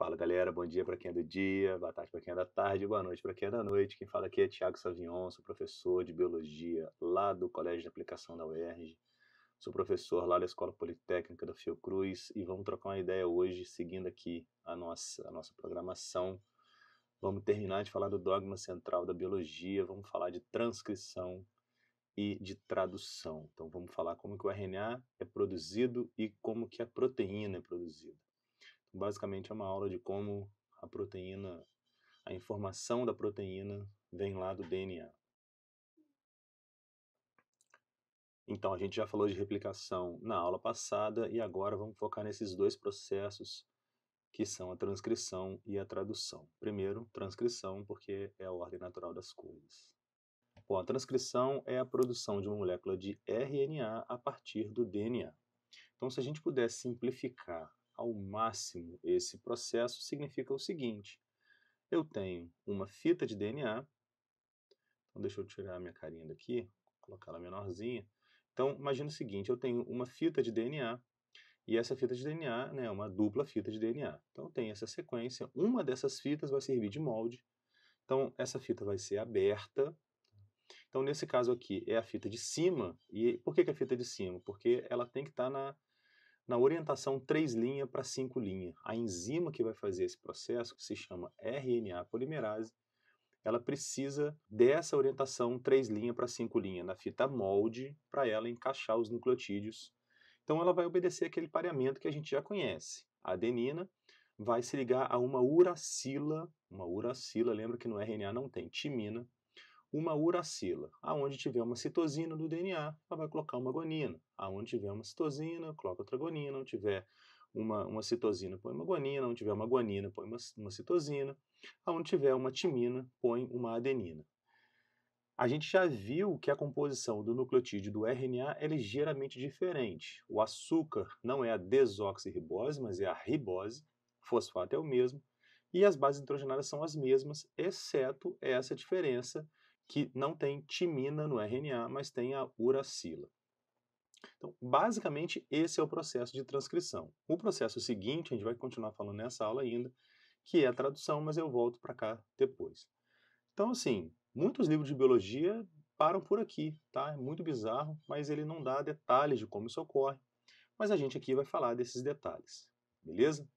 Fala galera, bom dia para quem é do dia, boa tarde para quem é da tarde, boa noite para quem é da noite. Quem fala aqui é Tiago Savion, sou professor de biologia lá do Colégio de Aplicação da UERJ, sou professor lá da Escola Politécnica da Fiocruz e vamos trocar uma ideia hoje, seguindo aqui a nossa, a nossa programação. Vamos terminar de falar do dogma central da biologia, vamos falar de transcrição e de tradução. Então vamos falar como que o RNA é produzido e como que a proteína é produzida. Basicamente é uma aula de como a proteína, a informação da proteína vem lá do DNA. Então a gente já falou de replicação na aula passada e agora vamos focar nesses dois processos que são a transcrição e a tradução. Primeiro, transcrição, porque é a ordem natural das coisas. Bom, a transcrição é a produção de uma molécula de RNA a partir do DNA. Então, se a gente pudesse simplificar ao máximo esse processo significa o seguinte: eu tenho uma fita de DNA. Então, deixa eu tirar minha carinha daqui, colocar ela menorzinha. Então, imagina o seguinte: eu tenho uma fita de DNA e essa fita de DNA né, é né, uma dupla fita de DNA. Então, tem essa sequência. Uma dessas fitas vai servir de molde. Então, essa fita vai ser aberta. Então, nesse caso aqui, é a fita de cima. E por que, que é a fita de cima? Porque ela tem que estar tá na na orientação 3' para 5'. A enzima que vai fazer esse processo, que se chama RNA polimerase, ela precisa dessa orientação 3' para 5' na fita molde para ela encaixar os nucleotídeos. Então ela vai obedecer aquele pareamento que a gente já conhece. A adenina vai se ligar a uma uracila, uma uracila, lembra que no RNA não tem timina, uma uracila. Aonde tiver uma citosina do DNA, ela vai colocar uma gonina. Aonde tiver uma citosina, coloca outra gonina. Aonde tiver uma, uma citosina, põe uma guanina. Aonde tiver uma guanina, põe uma, uma citosina. Aonde tiver uma timina, põe uma adenina. A gente já viu que a composição do nucleotídeo do RNA é ligeiramente diferente. O açúcar não é a desoxirribose, mas é a ribose. Fosfato é o mesmo. E as bases nitrogenadas são as mesmas, exceto essa diferença que não tem timina no RNA, mas tem a uracila. Então, basicamente, esse é o processo de transcrição. O processo seguinte, a gente vai continuar falando nessa aula ainda, que é a tradução, mas eu volto para cá depois. Então, assim, muitos livros de biologia param por aqui, tá? É muito bizarro, mas ele não dá detalhes de como isso ocorre. Mas a gente aqui vai falar desses detalhes, beleza?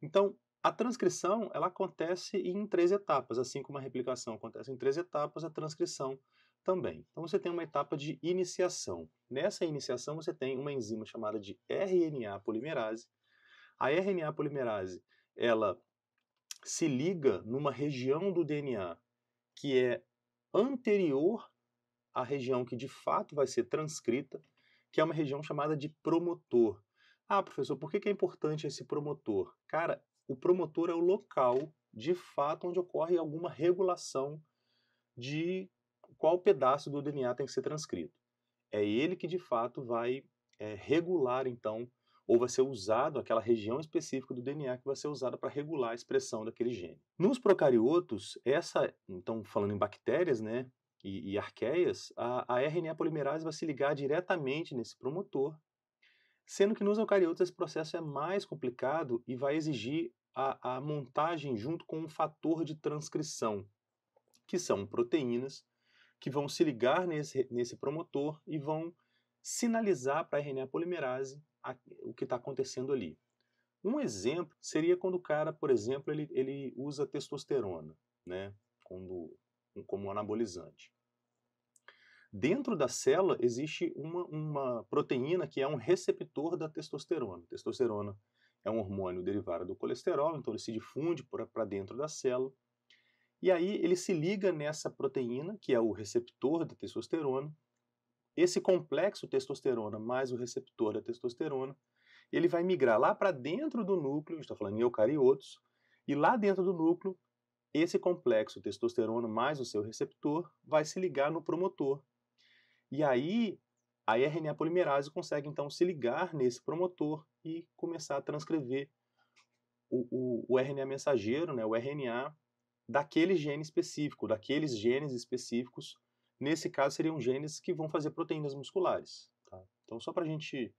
Então, a transcrição ela acontece em três etapas, assim como a replicação acontece em três etapas, a transcrição também. Então você tem uma etapa de iniciação. Nessa iniciação você tem uma enzima chamada de RNA polimerase. A RNA polimerase ela se liga numa região do DNA que é anterior à região que de fato vai ser transcrita, que é uma região chamada de promotor. Ah, professor, por que é importante esse promotor? Cara, o promotor é o local, de fato, onde ocorre alguma regulação de qual pedaço do DNA tem que ser transcrito. É ele que, de fato, vai é, regular, então, ou vai ser usado aquela região específica do DNA que vai ser usada para regular a expressão daquele gene. Nos procariotos, essa, então falando em bactérias, né, e, e arqueias, a, a, RNA polimerase vai se ligar diretamente nesse promotor, sendo que nos eucariotos esse processo é mais complicado e vai exigir a, a montagem junto com um fator de transcrição, que são proteínas que vão se ligar nesse, nesse promotor e vão sinalizar para a RNA polimerase a, o que está acontecendo ali. Um exemplo seria quando o cara, por exemplo, ele, ele usa testosterona, né, quando, como anabolizante. Dentro da célula existe uma, uma proteína que é um receptor da testosterona. Testosterona é um hormônio derivado do colesterol, então ele se difunde para dentro da célula. E aí ele se liga nessa proteína, que é o receptor da testosterona. Esse complexo testosterona mais o receptor da testosterona, ele vai migrar lá para dentro do núcleo, a gente está falando em eucariotos, e lá dentro do núcleo, esse complexo testosterona mais o seu receptor vai se ligar no promotor. E aí a RNA polimerase consegue então se ligar nesse promotor e começar a transcrever o, o, o RNA mensageiro, né, o RNA daquele gene específico, daqueles genes específicos. Nesse caso, seriam genes que vão fazer proteínas musculares. Tá? Então, só para a gente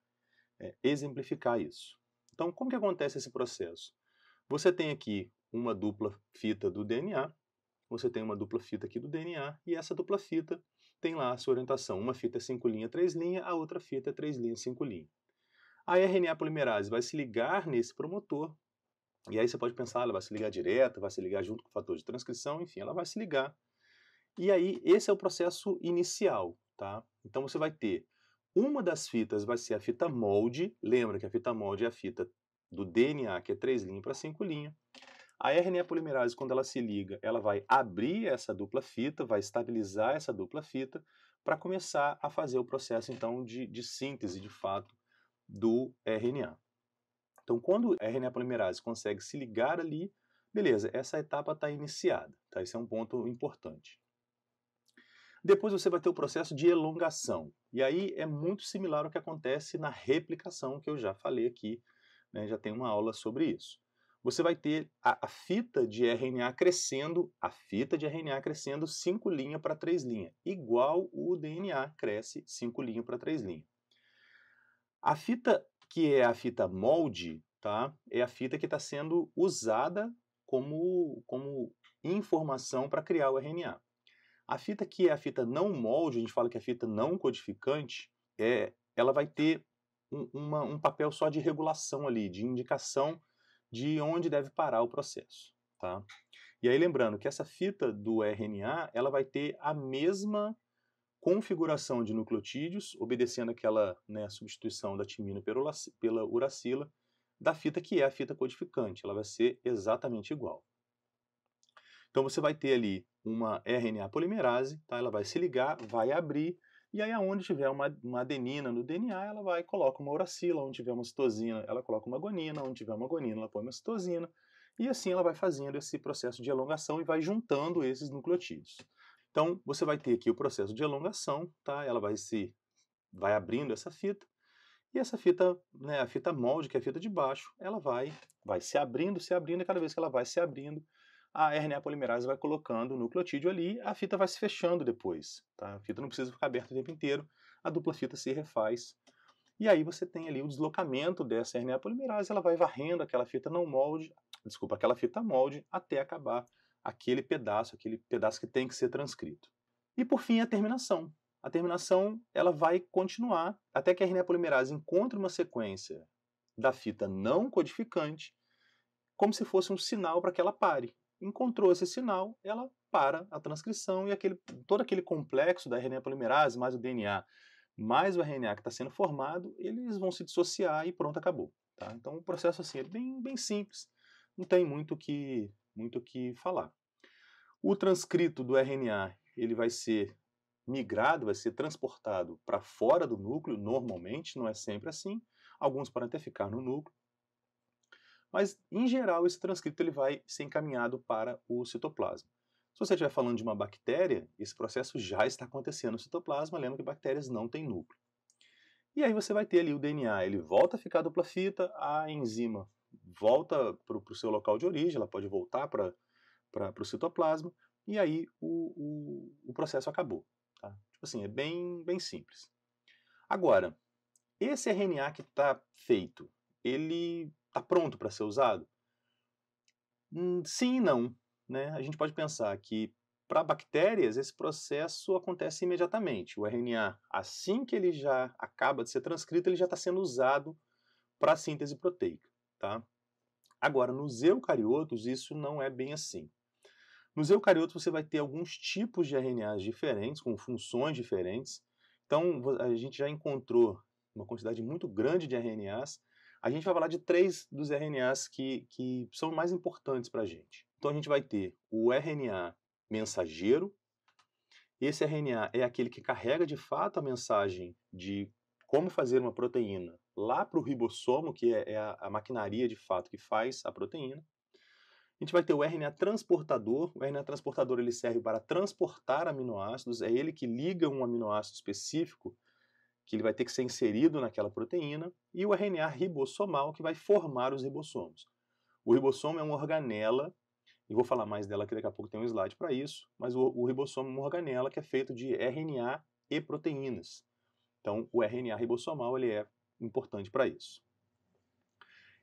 é, exemplificar isso. Então, como que acontece esse processo? Você tem aqui uma dupla fita do DNA, você tem uma dupla fita aqui do DNA, e essa dupla fita tem lá a sua orientação. Uma fita 5 é linha, 3 linha, a outra fita 3 é linha, 5 linha. A RNA polimerase vai se ligar nesse promotor, e aí você pode pensar, ela vai se ligar direto, vai se ligar junto com o fator de transcrição, enfim, ela vai se ligar. E aí esse é o processo inicial, tá? Então você vai ter uma das fitas vai ser a fita molde, lembra que a fita molde é a fita do DNA, que é 3 linha para 5 linha. A RNA polimerase, quando ela se liga, ela vai abrir essa dupla fita, vai estabilizar essa dupla fita, para começar a fazer o processo, então, de, de síntese, de fato, do RNA. Então, quando a RNA polimerase consegue se ligar ali, beleza, essa etapa está iniciada. Tá? Esse é um ponto importante. Depois você vai ter o processo de elongação. E aí é muito similar ao que acontece na replicação, que eu já falei aqui, né? já tem uma aula sobre isso você vai ter a, a, fita de RNA crescendo, a fita de RNA crescendo 5 linhas para 3 linhas, igual o DNA cresce 5 linhas para 3 linhas. A fita que é a fita molde, tá? É a fita que está sendo usada como, como informação para criar o RNA. A fita que é a fita não molde, a gente fala que é a fita não codificante, é, ela vai ter um, uma, um papel só de regulação ali, de indicação de onde deve parar o processo. Tá? E aí lembrando que essa fita do RNA ela vai ter a mesma configuração de nucleotídeos, obedecendo aquela né, substituição da timina pela uracila, da fita que é a fita codificante. Ela vai ser exatamente igual. Então você vai ter ali uma RNA polimerase, tá? ela vai se ligar, vai abrir, e aí, onde tiver uma, uma, adenina no DNA, ela vai e coloca uma uracila, onde tiver uma citosina, ela coloca uma gonina, onde tiver uma gonina, ela põe uma citosina, e assim ela vai fazendo esse processo de elongação e vai juntando esses nucleotídeos. Então, você vai ter aqui o processo de elongação, tá? Ela vai se vai abrindo essa fita, e essa fita, né, a fita molde, que é a fita de baixo, ela vai vai se abrindo, se abrindo, e cada vez que ela vai se abrindo, a RNA polimerase vai colocando o nucleotídeo ali, a fita vai se fechando depois. Tá? A fita não precisa ficar aberta o tempo inteiro, a dupla fita se refaz. E aí você tem ali o deslocamento dessa RNA polimerase, ela vai varrendo aquela fita não molde, desculpa, aquela fita molde até acabar aquele pedaço, aquele pedaço que tem que ser transcrito. E por fim a terminação. A terminação ela vai continuar até que a RNA polimerase encontre uma sequência da fita não codificante, como se fosse um sinal para que ela pare encontrou esse sinal, ela para a transcrição e aquele, todo aquele complexo da RNA polimerase mais o DNA mais o RNA que está sendo formado, eles vão se dissociar e pronto, acabou. Tá? Então o processo assim é bem, bem simples, não tem muito que muito que falar. O transcrito do RNA ele vai ser migrado, vai ser transportado para fora do núcleo, normalmente, não é sempre assim. Alguns podem até ficar no núcleo, mas em geral esse transcrito ele vai ser encaminhado para o citoplasma. Se você estiver falando de uma bactéria, esse processo já está acontecendo no citoplasma, lembra que bactérias não têm núcleo. E aí você vai ter ali o DNA, ele volta a ficar dupla fita, a enzima volta para o seu local de origem, ela pode voltar para o citoplasma, e aí o, o, o processo acabou. Tá? Tipo assim, é bem, bem simples. Agora, esse RNA que está feito, ele está pronto para ser usado? Hum, sim e não. Né? A gente pode pensar que para bactérias, esse processo acontece imediatamente. O RNA, assim que ele já acaba de ser transcrito, ele já está sendo usado para a síntese proteica. Tá? Agora, nos eucariotos, isso não é bem assim. Nos eucariotos, você vai ter alguns tipos de RNAs diferentes, com funções diferentes. Então, a gente já encontrou uma quantidade muito grande de RNAs a gente vai falar de três dos RNAs que, que são mais importantes para a gente. Então a gente vai ter o RNA mensageiro. Esse RNA é aquele que carrega de fato a mensagem de como fazer uma proteína lá para o ribossomo, que é, é a, a maquinaria de fato que faz a proteína. A gente vai ter o RNA transportador. O RNA transportador ele serve para transportar aminoácidos, é ele que liga um aminoácido específico que ele vai ter que ser inserido naquela proteína, e o RNA ribossomal, que vai formar os ribossomos. O ribossomo é uma organela, e vou falar mais dela que daqui a pouco tem um slide para isso, mas o, o ribossomo é uma organela que é feito de RNA e proteínas. Então, o RNA ribossomal ele é importante para isso.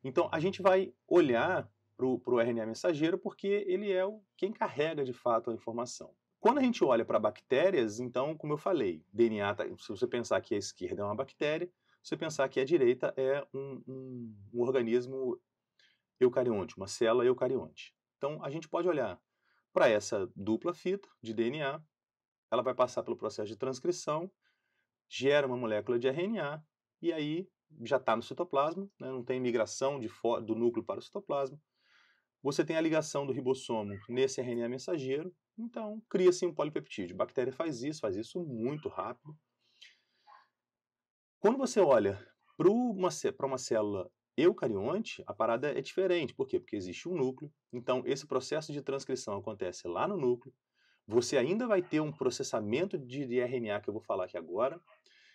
Então, a gente vai olhar para o RNA mensageiro porque ele é o, quem carrega de fato a informação. Quando a gente olha para bactérias, então, como eu falei, DNA, tá, se você pensar que a esquerda é uma bactéria, se você pensar que a direita é um, um, um organismo eucarionte, uma célula eucarionte. Então, a gente pode olhar para essa dupla fita de DNA, ela vai passar pelo processo de transcrição, gera uma molécula de RNA, e aí já está no citoplasma, né, não tem migração de do núcleo para o citoplasma, você tem a ligação do ribossomo nesse RNA mensageiro, então cria-se um polipeptídeo. A bactéria faz isso, faz isso muito rápido. Quando você olha para uma, uma célula eucarionte, a parada é diferente. Por quê? Porque existe um núcleo. Então, esse processo de transcrição acontece lá no núcleo. Você ainda vai ter um processamento de, de RNA que eu vou falar aqui agora.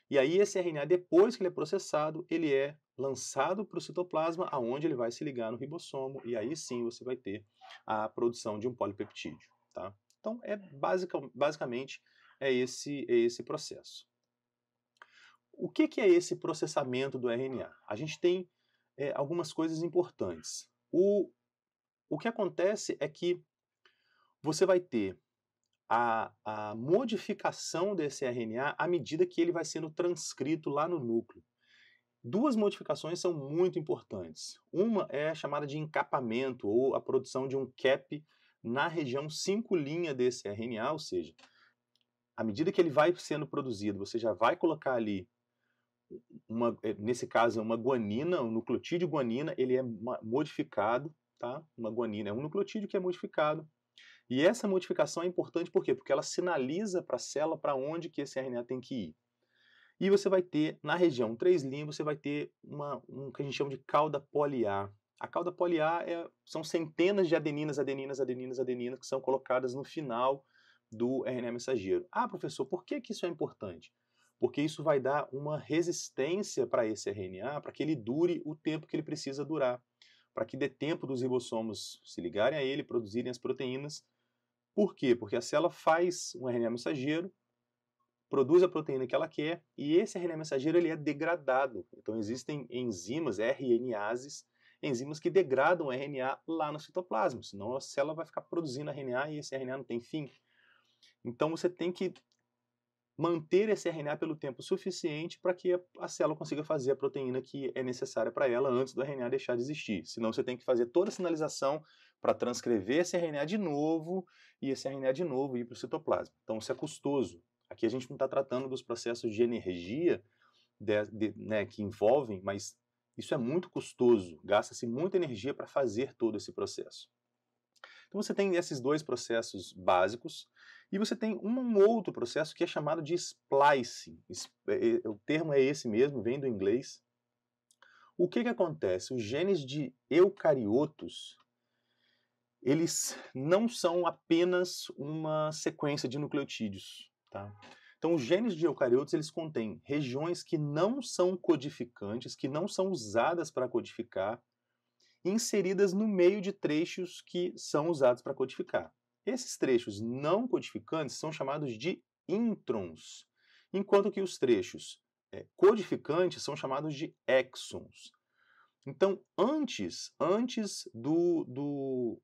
E aí esse RNA, depois que ele é processado, ele é lançado para o citoplasma, aonde ele vai se ligar no ribossomo, e aí sim você vai ter a produção de um polipeptídeo. Tá? Então, é basicamente é esse, é esse processo. O que, que é esse processamento do RNA? A gente tem é, algumas coisas importantes. O, o que acontece é que você vai ter a, a modificação desse RNA à medida que ele vai sendo transcrito lá no núcleo. Duas modificações são muito importantes. Uma é a chamada de encapamento, ou a produção de um cap na região 5' desse RNA, ou seja, à medida que ele vai sendo produzido, você já vai colocar ali, uma, eh, nesse caso, é uma guanina, um nucleotídeo guanina, ele é modificado, tá? Uma guanina é um nucleotídeo que é modificado e essa modificação é importante por quê? Porque ela sinaliza para a célula para onde que esse RNA tem que ir. E você vai ter, na região 3' você vai ter uma, um que a gente chama de cauda poliar. A cauda poliar é, são centenas de adeninas, adeninas, adeninas, adeninas que são colocadas no final do RNA mensageiro. Ah, professor, por que, que isso é importante? Porque isso vai dar uma resistência para esse RNA, para que ele dure o tempo que ele precisa durar. Para que dê tempo dos ribossomos se ligarem a ele, produzirem as proteínas por quê? Porque a célula faz um RNA mensageiro, produz a proteína que ela quer e esse RNA mensageiro ele é degradado. Então existem enzimas, RNases, enzimas que degradam o RNA lá no citoplasma, senão a célula vai ficar produzindo RNA e esse RNA não tem fim. Então você tem que manter esse RNA pelo tempo suficiente para que a célula consiga fazer a proteína que é necessária para ela antes do RNA deixar de existir. Senão você tem que fazer toda a sinalização para transcrever esse RNA de novo e esse RNA de novo ir para o citoplasma. Então isso é custoso. Aqui a gente não está tratando dos processos de energia de, de, né, que envolvem, mas isso é muito custoso, gasta-se muita energia para fazer todo esse processo. Então você tem esses dois processos básicos e você tem um outro processo que é chamado de splicing. É, é, o termo é esse mesmo, vem do inglês. O que, que acontece? Os genes de eucariotos eles não são apenas uma sequência de nucleotídeos. Tá? Então, os genes de eucariotos eles contêm regiões que não são codificantes, que não são usadas para codificar, inseridas no meio de trechos que são usados para codificar. Esses trechos não codificantes são chamados de introns, enquanto que os trechos é, codificantes são chamados de exons. Então, antes, antes do, do,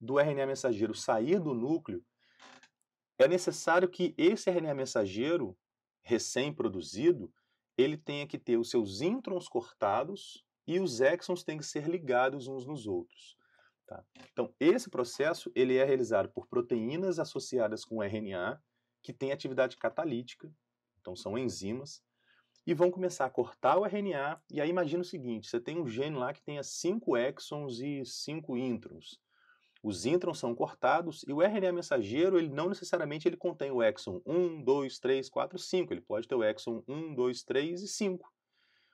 do RNA mensageiro sair do núcleo, é necessário que esse RNA mensageiro recém-produzido, ele tenha que ter os seus introns cortados e os exons têm que ser ligados uns nos outros. Tá? Então, esse processo ele é realizado por proteínas associadas com RNA, que têm atividade catalítica, então são enzimas, e vão começar a cortar o RNA. E aí imagina o seguinte, você tem um gene lá que tenha 5 exons e 5 introns. Os introns são cortados e o RNA mensageiro, ele não necessariamente ele contém o exon 1, 2, 3, 4, 5, ele pode ter o exon 1, 2, 3 e 5.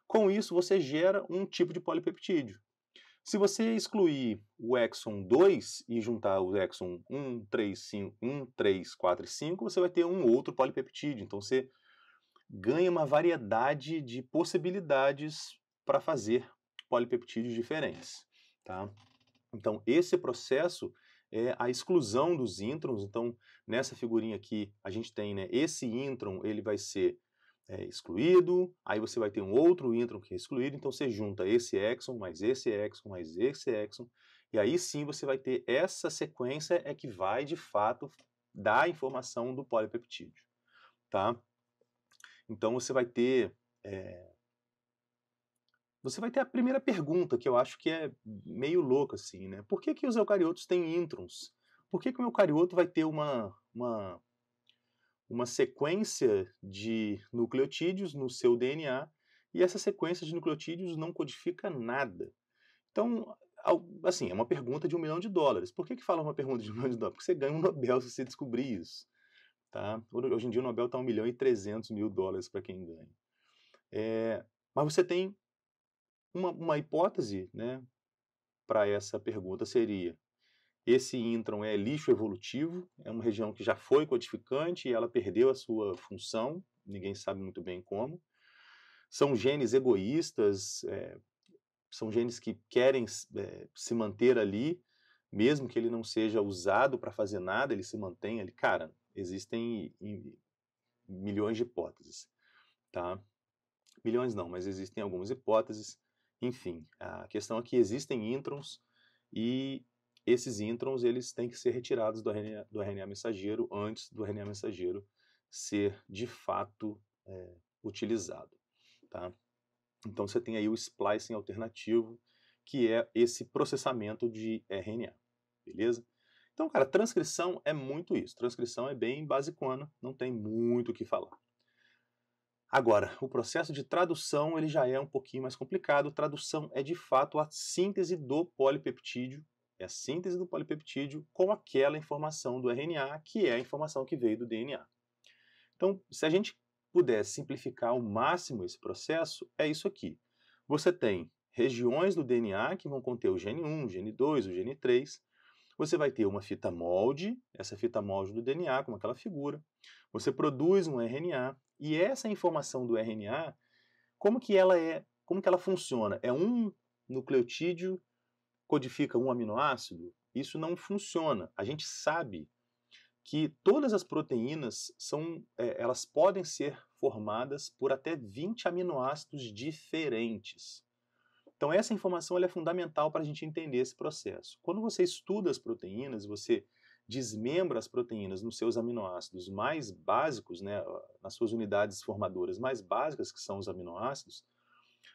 Com isso, você gera um tipo de polipeptídeo. Se você excluir o exon 2 e juntar o exon 1, 3, 5, 1, 3, 4 e 5, você vai ter um outro polipeptídeo. Então você ganha uma variedade de possibilidades para fazer polipeptídeos diferentes. Tá? Então, esse processo é a exclusão dos introns. Então, nessa figurinha aqui, a gente tem né, esse intron, ele vai ser é, excluído, aí você vai ter um outro intron que é excluído, então você junta esse exon, mais esse exon, mais esse exon, e aí sim você vai ter essa sequência é que vai, de fato, dar a informação do polipeptídeo, tá? Então você vai ter é, você vai ter a primeira pergunta, que eu acho que é meio louca, assim, né? Por que, que os eucariotos têm introns? Por que, que o eucarioto vai ter uma, uma, uma sequência de nucleotídeos no seu DNA e essa sequência de nucleotídeos não codifica nada? Então, assim, é uma pergunta de um milhão de dólares. Por que, que fala uma pergunta de um milhão de dólares? Porque você ganha um Nobel se você descobrir isso. Tá? Hoje em dia o Nobel está 1 milhão e 300 mil dólares para quem ganha. É, mas você tem uma, uma hipótese né, para essa pergunta seria: esse intron é lixo evolutivo, é uma região que já foi codificante e ela perdeu a sua função, ninguém sabe muito bem como. São genes egoístas, é, são genes que querem é, se manter ali, mesmo que ele não seja usado para fazer nada, ele se mantém ali. Cara, existem milhões de hipóteses, tá? Milhões não, mas existem algumas hipóteses. Enfim, a questão é que existem introns e esses introns eles têm que ser retirados do RNA, do RNA mensageiro antes do RNA mensageiro ser de fato é, utilizado. Tá? Então você tem aí o splicing alternativo, que é esse processamento de RNA, beleza? Então, cara, transcrição é muito isso. Transcrição é bem basicona, não tem muito o que falar. Agora, o processo de tradução ele já é um pouquinho mais complicado. Tradução é de fato a síntese do polipeptídeo, é a síntese do polipeptídeo com aquela informação do RNA, que é a informação que veio do DNA. Então, se a gente puder simplificar ao máximo esse processo, é isso aqui. Você tem regiões do DNA que vão conter o gene 1, o gene 2, o gene 3, você vai ter uma fita molde, essa fita molde do DNA, como aquela figura. Você produz um RNA, e essa informação do RNA, como que ela é, como que ela funciona? É um nucleotídeo codifica um aminoácido? Isso não funciona. A gente sabe que todas as proteínas são, é, elas podem ser formadas por até 20 aminoácidos diferentes. Então essa informação é fundamental para a gente entender esse processo. Quando você estuda as proteínas, você desmembra as proteínas nos seus aminoácidos mais básicos, né, nas suas unidades formadoras mais básicas, que são os aminoácidos,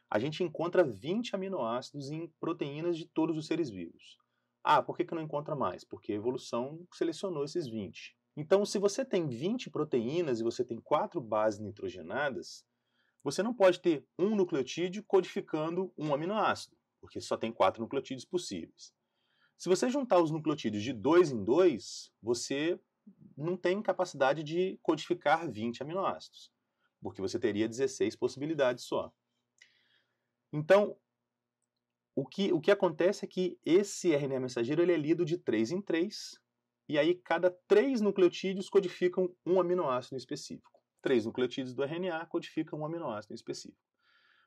a gente encontra 20 aminoácidos em proteínas de todos os seres vivos. Ah, por que, que não encontra mais? Porque a evolução selecionou esses 20. Então, se você tem 20 proteínas e você tem quatro bases nitrogenadas, você não pode ter um nucleotídeo codificando um aminoácido, porque só tem quatro nucleotídeos possíveis. Se você juntar os nucleotídeos de dois em dois, você não tem capacidade de codificar 20 aminoácidos, porque você teria 16 possibilidades só. Então, o que, o que acontece é que esse RNA mensageiro ele é lido de 3 em 3, e aí cada três nucleotídeos codificam um aminoácido específico. Três nucleotídeos do RNA codificam um aminoácido específico.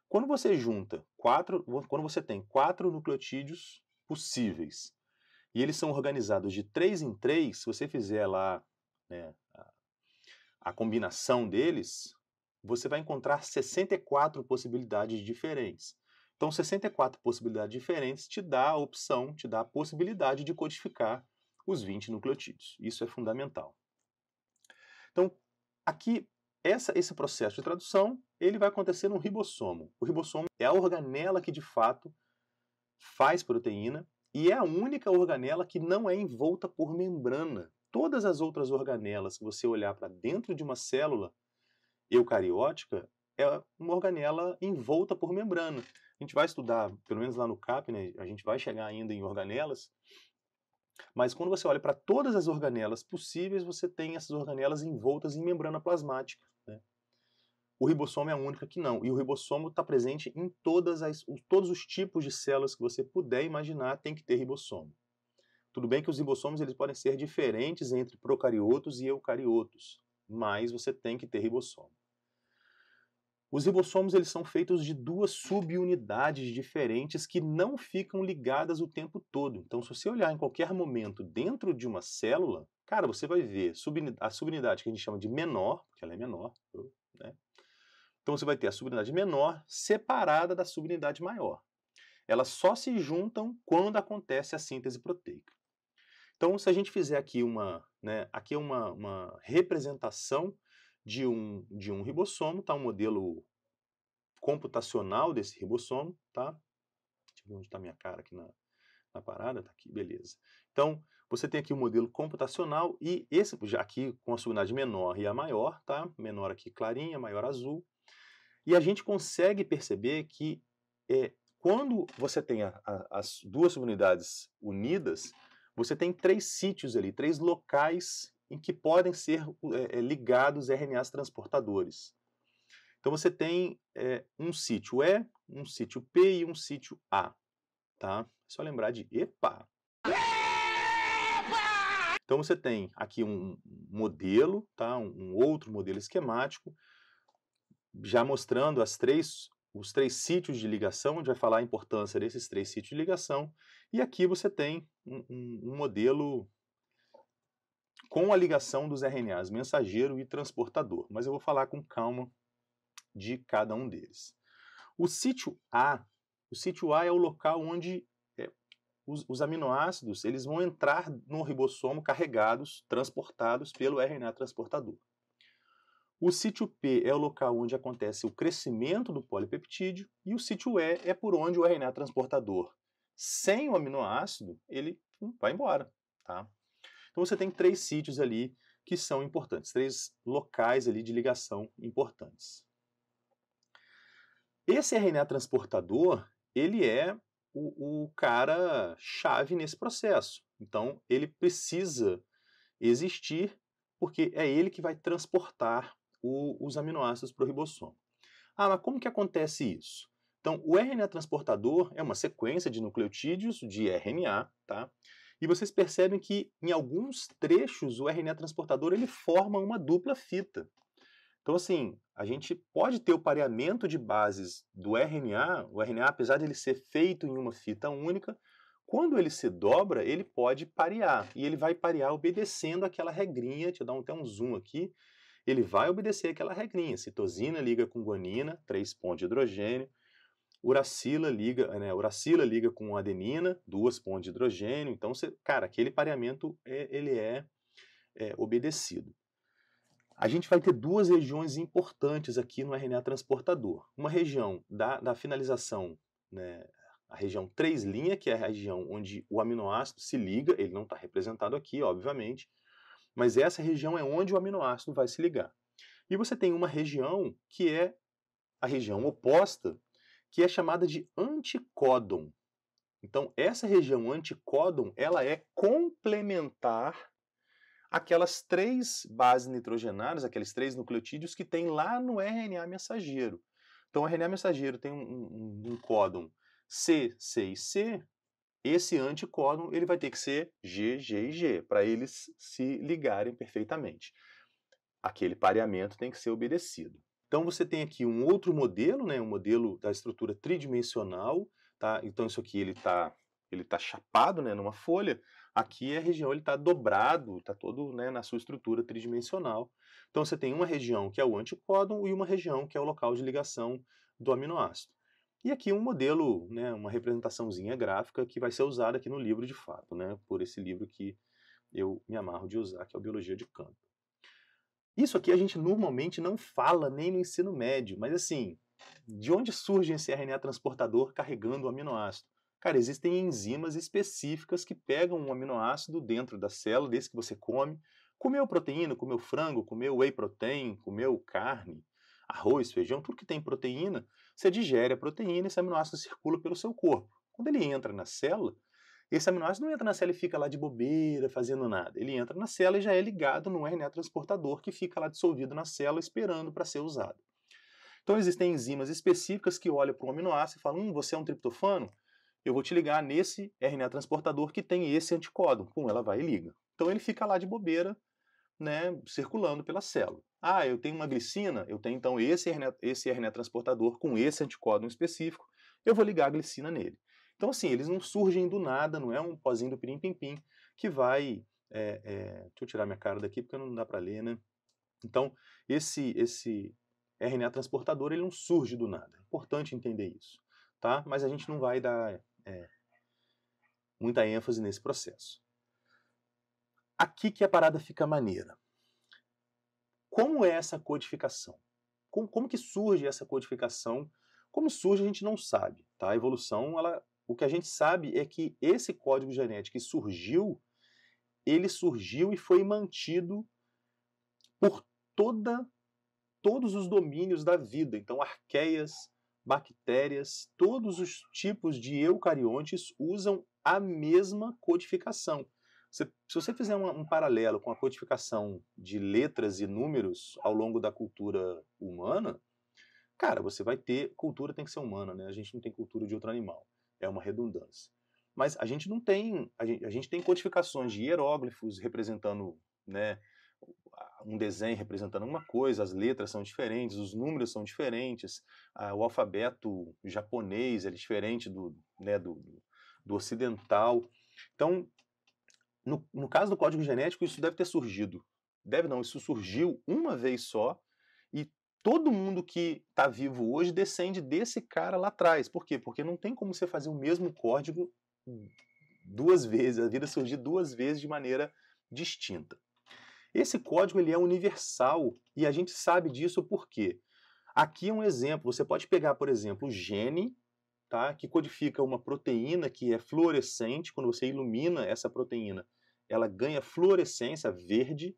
Quando você junta quatro, quando você tem quatro nucleotídeos possíveis e eles são organizados de três em três. Se você fizer lá né, a, a combinação deles, você vai encontrar 64 possibilidades diferentes. Então, 64 possibilidades diferentes te dá a opção, te dá a possibilidade de codificar os 20 nucleotídeos. Isso é fundamental. Então, aqui, essa, esse processo de tradução, ele vai acontecer no ribossomo. O ribossomo é a organela que, de fato, faz proteína e é a única organela que não é envolta por membrana. Todas as outras organelas que você olhar para dentro de uma célula eucariótica é uma organela envolta por membrana. A gente vai estudar, pelo menos lá no CAP, né, a gente vai chegar ainda em organelas, mas quando você olha para todas as organelas possíveis, você tem essas organelas envoltas em membrana plasmática. O ribossomo é a única que não. E o ribossomo está presente em todas as, todos os tipos de células que você puder imaginar tem que ter ribossomo. Tudo bem que os ribossomos eles podem ser diferentes entre procariotos e eucariotos, mas você tem que ter ribossomo. Os ribossomos eles são feitos de duas subunidades diferentes que não ficam ligadas o tempo todo. Então, se você olhar em qualquer momento dentro de uma célula, cara, você vai ver a subunidade que a gente chama de menor, porque ela é menor, né? Então você vai ter a subunidade menor separada da subunidade maior. Elas só se juntam quando acontece a síntese proteica. Então, se a gente fizer aqui uma, né, aqui é uma, uma representação de um, de um ribossomo, tá? um modelo computacional desse ribossomo. Tá? Deixa eu ver onde está minha cara aqui na, na parada, tá aqui, beleza. Então, você tem aqui o um modelo computacional e esse, já aqui com a subunidade menor e a maior, tá? Menor aqui clarinha, maior azul. E a gente consegue perceber que é, quando você tem a, a, as duas unidades unidas, você tem três sítios ali, três locais em que podem ser é, é ligados RNAs transportadores. Então você tem é, um sítio E, um sítio P e um sítio A. Tá? É só lembrar de EPA. Então você tem aqui um modelo, tá? um outro modelo esquemático, já mostrando as três, os três sítios de ligação, onde vai falar a importância desses três sítios de ligação. E aqui você tem um, um, um modelo com a ligação dos RNAs mensageiro e transportador, mas eu vou falar com calma de cada um deles. O sítio A, o sítio A é o local onde é, os, os, aminoácidos eles vão entrar no ribossomo carregados, transportados pelo RNA transportador. O sítio P é o local onde acontece o crescimento do polipeptídeo e o sítio E é por onde o RNA transportador, sem o aminoácido, ele hum, vai embora, tá? Então você tem três sítios ali que são importantes, três locais ali de ligação importantes. Esse RNA transportador, ele é o, o cara chave nesse processo. Então ele precisa existir porque é ele que vai transportar o, os aminoácidos para o ribossomo. Ah, mas como que acontece isso? Então, o RNA transportador é uma sequência de nucleotídeos de RNA, tá? E vocês percebem que em alguns trechos o RNA transportador ele forma uma dupla fita. Então, assim, a gente pode ter o pareamento de bases do RNA. O RNA, apesar de ele ser feito em uma fita única, quando ele se dobra, ele pode parear. E ele vai parear obedecendo aquela regrinha. Deixa eu dar um, até um zoom aqui ele vai obedecer aquela regrinha. Citosina liga com guanina, três pontos de hidrogênio. Uracila liga, né, uracila liga com adenina, duas pontos de hidrogênio. Então, você, cara, aquele pareamento é, ele é, é obedecido. A gente vai ter duas regiões importantes aqui no RNA transportador. Uma região da, da finalização, né, a região 3' que é a região onde o aminoácido se liga, ele não está representado aqui, obviamente, mas essa região é onde o aminoácido vai se ligar. E você tem uma região que é a região oposta, que é chamada de anticódon. Então, essa região anticódon, ela é complementar aquelas três bases nitrogenadas, aqueles três nucleotídeos que tem lá no RNA mensageiro. Então, o RNA mensageiro tem um, um, um códon C6C esse anticódon ele vai ter que ser G, G e G, para eles se ligarem perfeitamente. Aquele pareamento tem que ser obedecido. Então você tem aqui um outro modelo, né, um modelo da estrutura tridimensional, tá? Então isso aqui ele está ele tá chapado, né, numa folha. Aqui a região ele está dobrado, está todo, né, na sua estrutura tridimensional. Então você tem uma região que é o anticódon e uma região que é o local de ligação do aminoácido. E aqui um modelo, né, uma representaçãozinha gráfica que vai ser usada aqui no livro de fato, né, por esse livro que eu me amarro de usar, que é o Biologia de Campo. Isso aqui a gente normalmente não fala nem no ensino médio, mas assim, de onde surge esse RNA transportador carregando o aminoácido? Cara, existem enzimas específicas que pegam um aminoácido dentro da célula, desse que você come. Comeu proteína, comeu frango, comeu whey protein, comeu carne, arroz, feijão, tudo que tem proteína, você digere a proteína e esse aminoácido circula pelo seu corpo. Quando ele entra na célula, esse aminoácido não entra na célula e fica lá de bobeira, fazendo nada. Ele entra na célula e já é ligado no RNA transportador que fica lá dissolvido na célula esperando para ser usado. Então existem enzimas específicas que olham para o aminoácido e falam: hum, você é um triptofano? Eu vou te ligar nesse RNA transportador que tem esse anticódon. Pum, ela vai e liga. Então ele fica lá de bobeira, né, circulando pela célula. Ah, eu tenho uma glicina, eu tenho então esse RNA, esse RNA transportador com esse anticódon específico, eu vou ligar a glicina nele. Então, assim, eles não surgem do nada, não é um pozinho do pirim-pim-pim que vai. É, é... Deixa eu tirar minha cara daqui porque não dá para ler, né? Então, esse, esse RNA transportador ele não surge do nada. É importante entender isso, tá? Mas a gente não vai dar é, muita ênfase nesse processo. Aqui que a parada fica maneira. Como é essa codificação? Como, como que surge essa codificação? Como surge a gente não sabe, tá? A evolução, ela, o que a gente sabe é que esse código genético que surgiu, ele surgiu e foi mantido por toda todos os domínios da vida. Então, arqueias, bactérias, todos os tipos de eucariontes usam a mesma codificação se você fizer um, um, paralelo com a codificação de letras e números ao longo da cultura humana, cara, você vai ter. Cultura tem que ser humana, né? A gente não tem cultura de outro animal. É uma redundância. Mas a gente não tem. A gente, a gente tem codificações de hieróglifos representando, né? um desenho representando uma coisa, as letras são diferentes, os números são diferentes, ah, o alfabeto japonês é diferente do, né, do, do ocidental. Então, no, no caso do código genético, isso deve ter surgido. Deve não, isso surgiu uma vez só e todo mundo que está vivo hoje descende desse cara lá atrás. Por quê? Porque não tem como você fazer o mesmo código duas vezes, a vida surgir duas vezes de maneira distinta. Esse código ele é universal e a gente sabe disso porque aqui é um exemplo. Você pode pegar, por exemplo, o gene tá? que codifica uma proteína que é fluorescente. Quando você ilumina essa proteína, ela ganha fluorescência verde.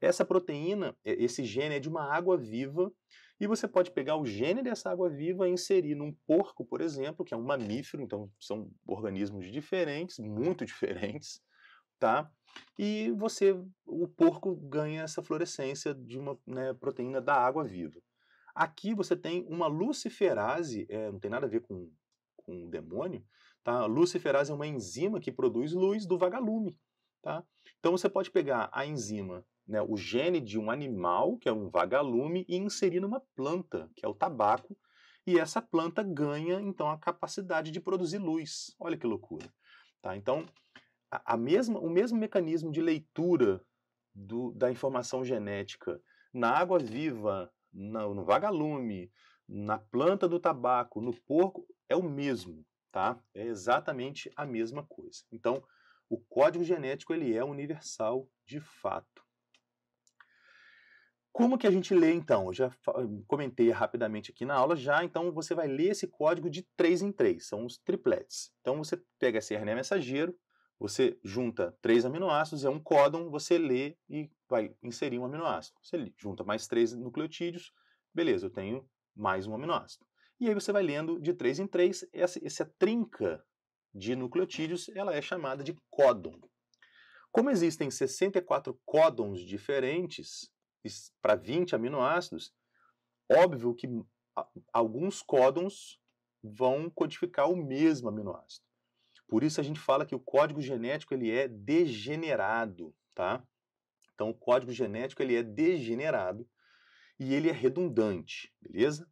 Essa proteína, é, esse gene é de uma água viva, e você pode pegar o gene dessa água viva e inserir num porco, por exemplo, que é um mamífero, então são organismos diferentes, muito diferentes, tá? E você, o porco ganha essa fluorescência de uma né, proteína da água viva. Aqui você tem uma luciferase, é, não tem nada a ver com com o demônio, tá? Luciferase é uma enzima que produz luz do vagalume, tá? Então você pode pegar a enzima, né, o gene de um animal, que é um vagalume, e inserir numa planta, que é o tabaco, e essa planta ganha então a capacidade de produzir luz. Olha que loucura, tá? Então, a, a mesma, o mesmo mecanismo de leitura do, da informação genética na água viva, no, no vagalume, na planta do tabaco, no porco, é o mesmo, tá? É exatamente a mesma coisa. Então, o código genético ele é universal de fato. Como que a gente lê então? Eu já comentei rapidamente aqui na aula já, então você vai ler esse código de 3 em 3, são os tripletes. Então você pega esse RNA mensageiro, você junta três aminoácidos, é um códon, você lê e vai inserir um aminoácido. Você junta mais três nucleotídeos, beleza, eu tenho mais um aminoácido. E aí você vai lendo de três em três. Essa, essa trinca de nucleotídeos ela é chamada de códon. Como existem 64 códons diferentes para 20 aminoácidos, óbvio que alguns códons vão codificar o mesmo aminoácido. Por isso a gente fala que o código genético ele é degenerado, tá? Então o código genético ele é degenerado e ele é redundante, beleza?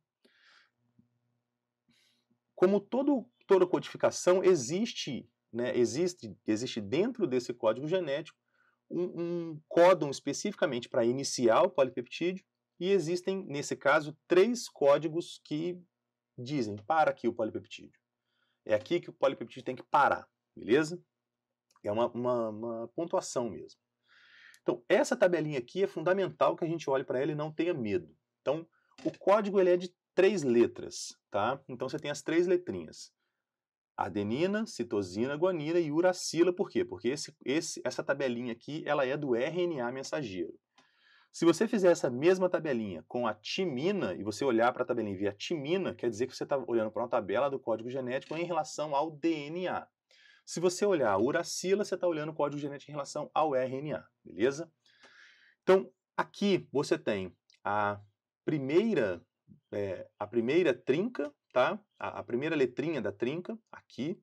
como todo, toda codificação, existe, né, existe, existe dentro desse código genético um, um códon especificamente para iniciar o polipeptídeo, e existem, nesse caso, três códigos que dizem para aqui o polipeptídeo. É aqui que o polipeptídeo tem que parar, beleza? É uma, uma, uma pontuação mesmo. Então, essa tabelinha aqui é fundamental que a gente olhe para ela e não tenha medo. Então, o código ele é de três letras, tá? Então você tem as três letrinhas. Adenina, citosina, guanina e uracila, por quê? Porque esse, esse, essa tabelinha aqui ela é do RNA mensageiro. Se você fizer essa mesma tabelinha com a timina, e você olhar para a tabelinha e ver a timina, quer dizer que você está olhando para uma tabela do código genético em relação ao DNA. Se você olhar a uracila, você está olhando o código genético em relação ao RNA, beleza? Então, aqui você tem a primeira é, a primeira trinca, tá? A, a, primeira letrinha da trinca, aqui.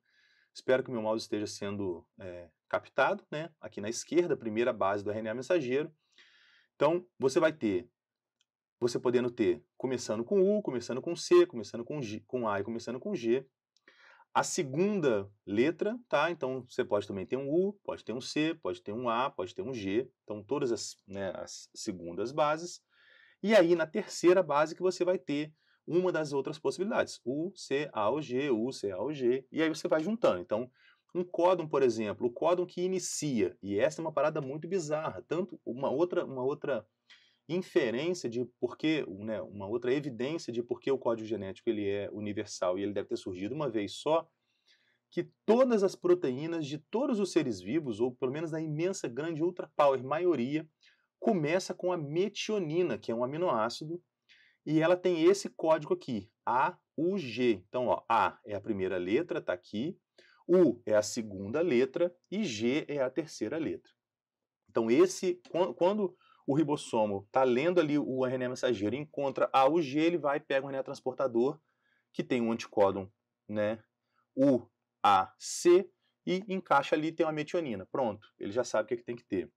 Espero que meu mouse esteja sendo é, captado, né? Aqui na esquerda, a primeira base do RNA mensageiro. Então, você vai ter, você podendo ter, começando com U, começando com C, começando com, G, com A e começando com G. A segunda letra, tá? Então você pode também ter um U, pode ter um C, pode ter um A, pode ter um G. Então todas as, né, as segundas bases. E aí, na terceira base, que você vai ter uma das outras possibilidades, U, C, A, O, G, U, C, A, O, G, e aí você vai juntando. Então, um códon, por exemplo, o códon que inicia, e essa é uma parada muito bizarra, tanto uma outra, uma outra inferência de porquê, né, uma outra evidência de porquê o código genético ele é universal e ele deve ter surgido uma vez só, que todas as proteínas de todos os seres vivos, ou pelo menos a imensa, grande, ultra power maioria, começa com a metionina, que é um aminoácido, e ela tem esse código aqui, AUG. Então, ó, A é a primeira letra, está aqui, U é a segunda letra e G é a terceira letra. Então, esse, quando o ribossomo está lendo ali o RNA mensageiro e encontra AUG, ele vai e pega o RNA transportador, que tem um anticódon né, UAC, e encaixa ali, tem uma metionina. Pronto, ele já sabe o que, é que tem que ter.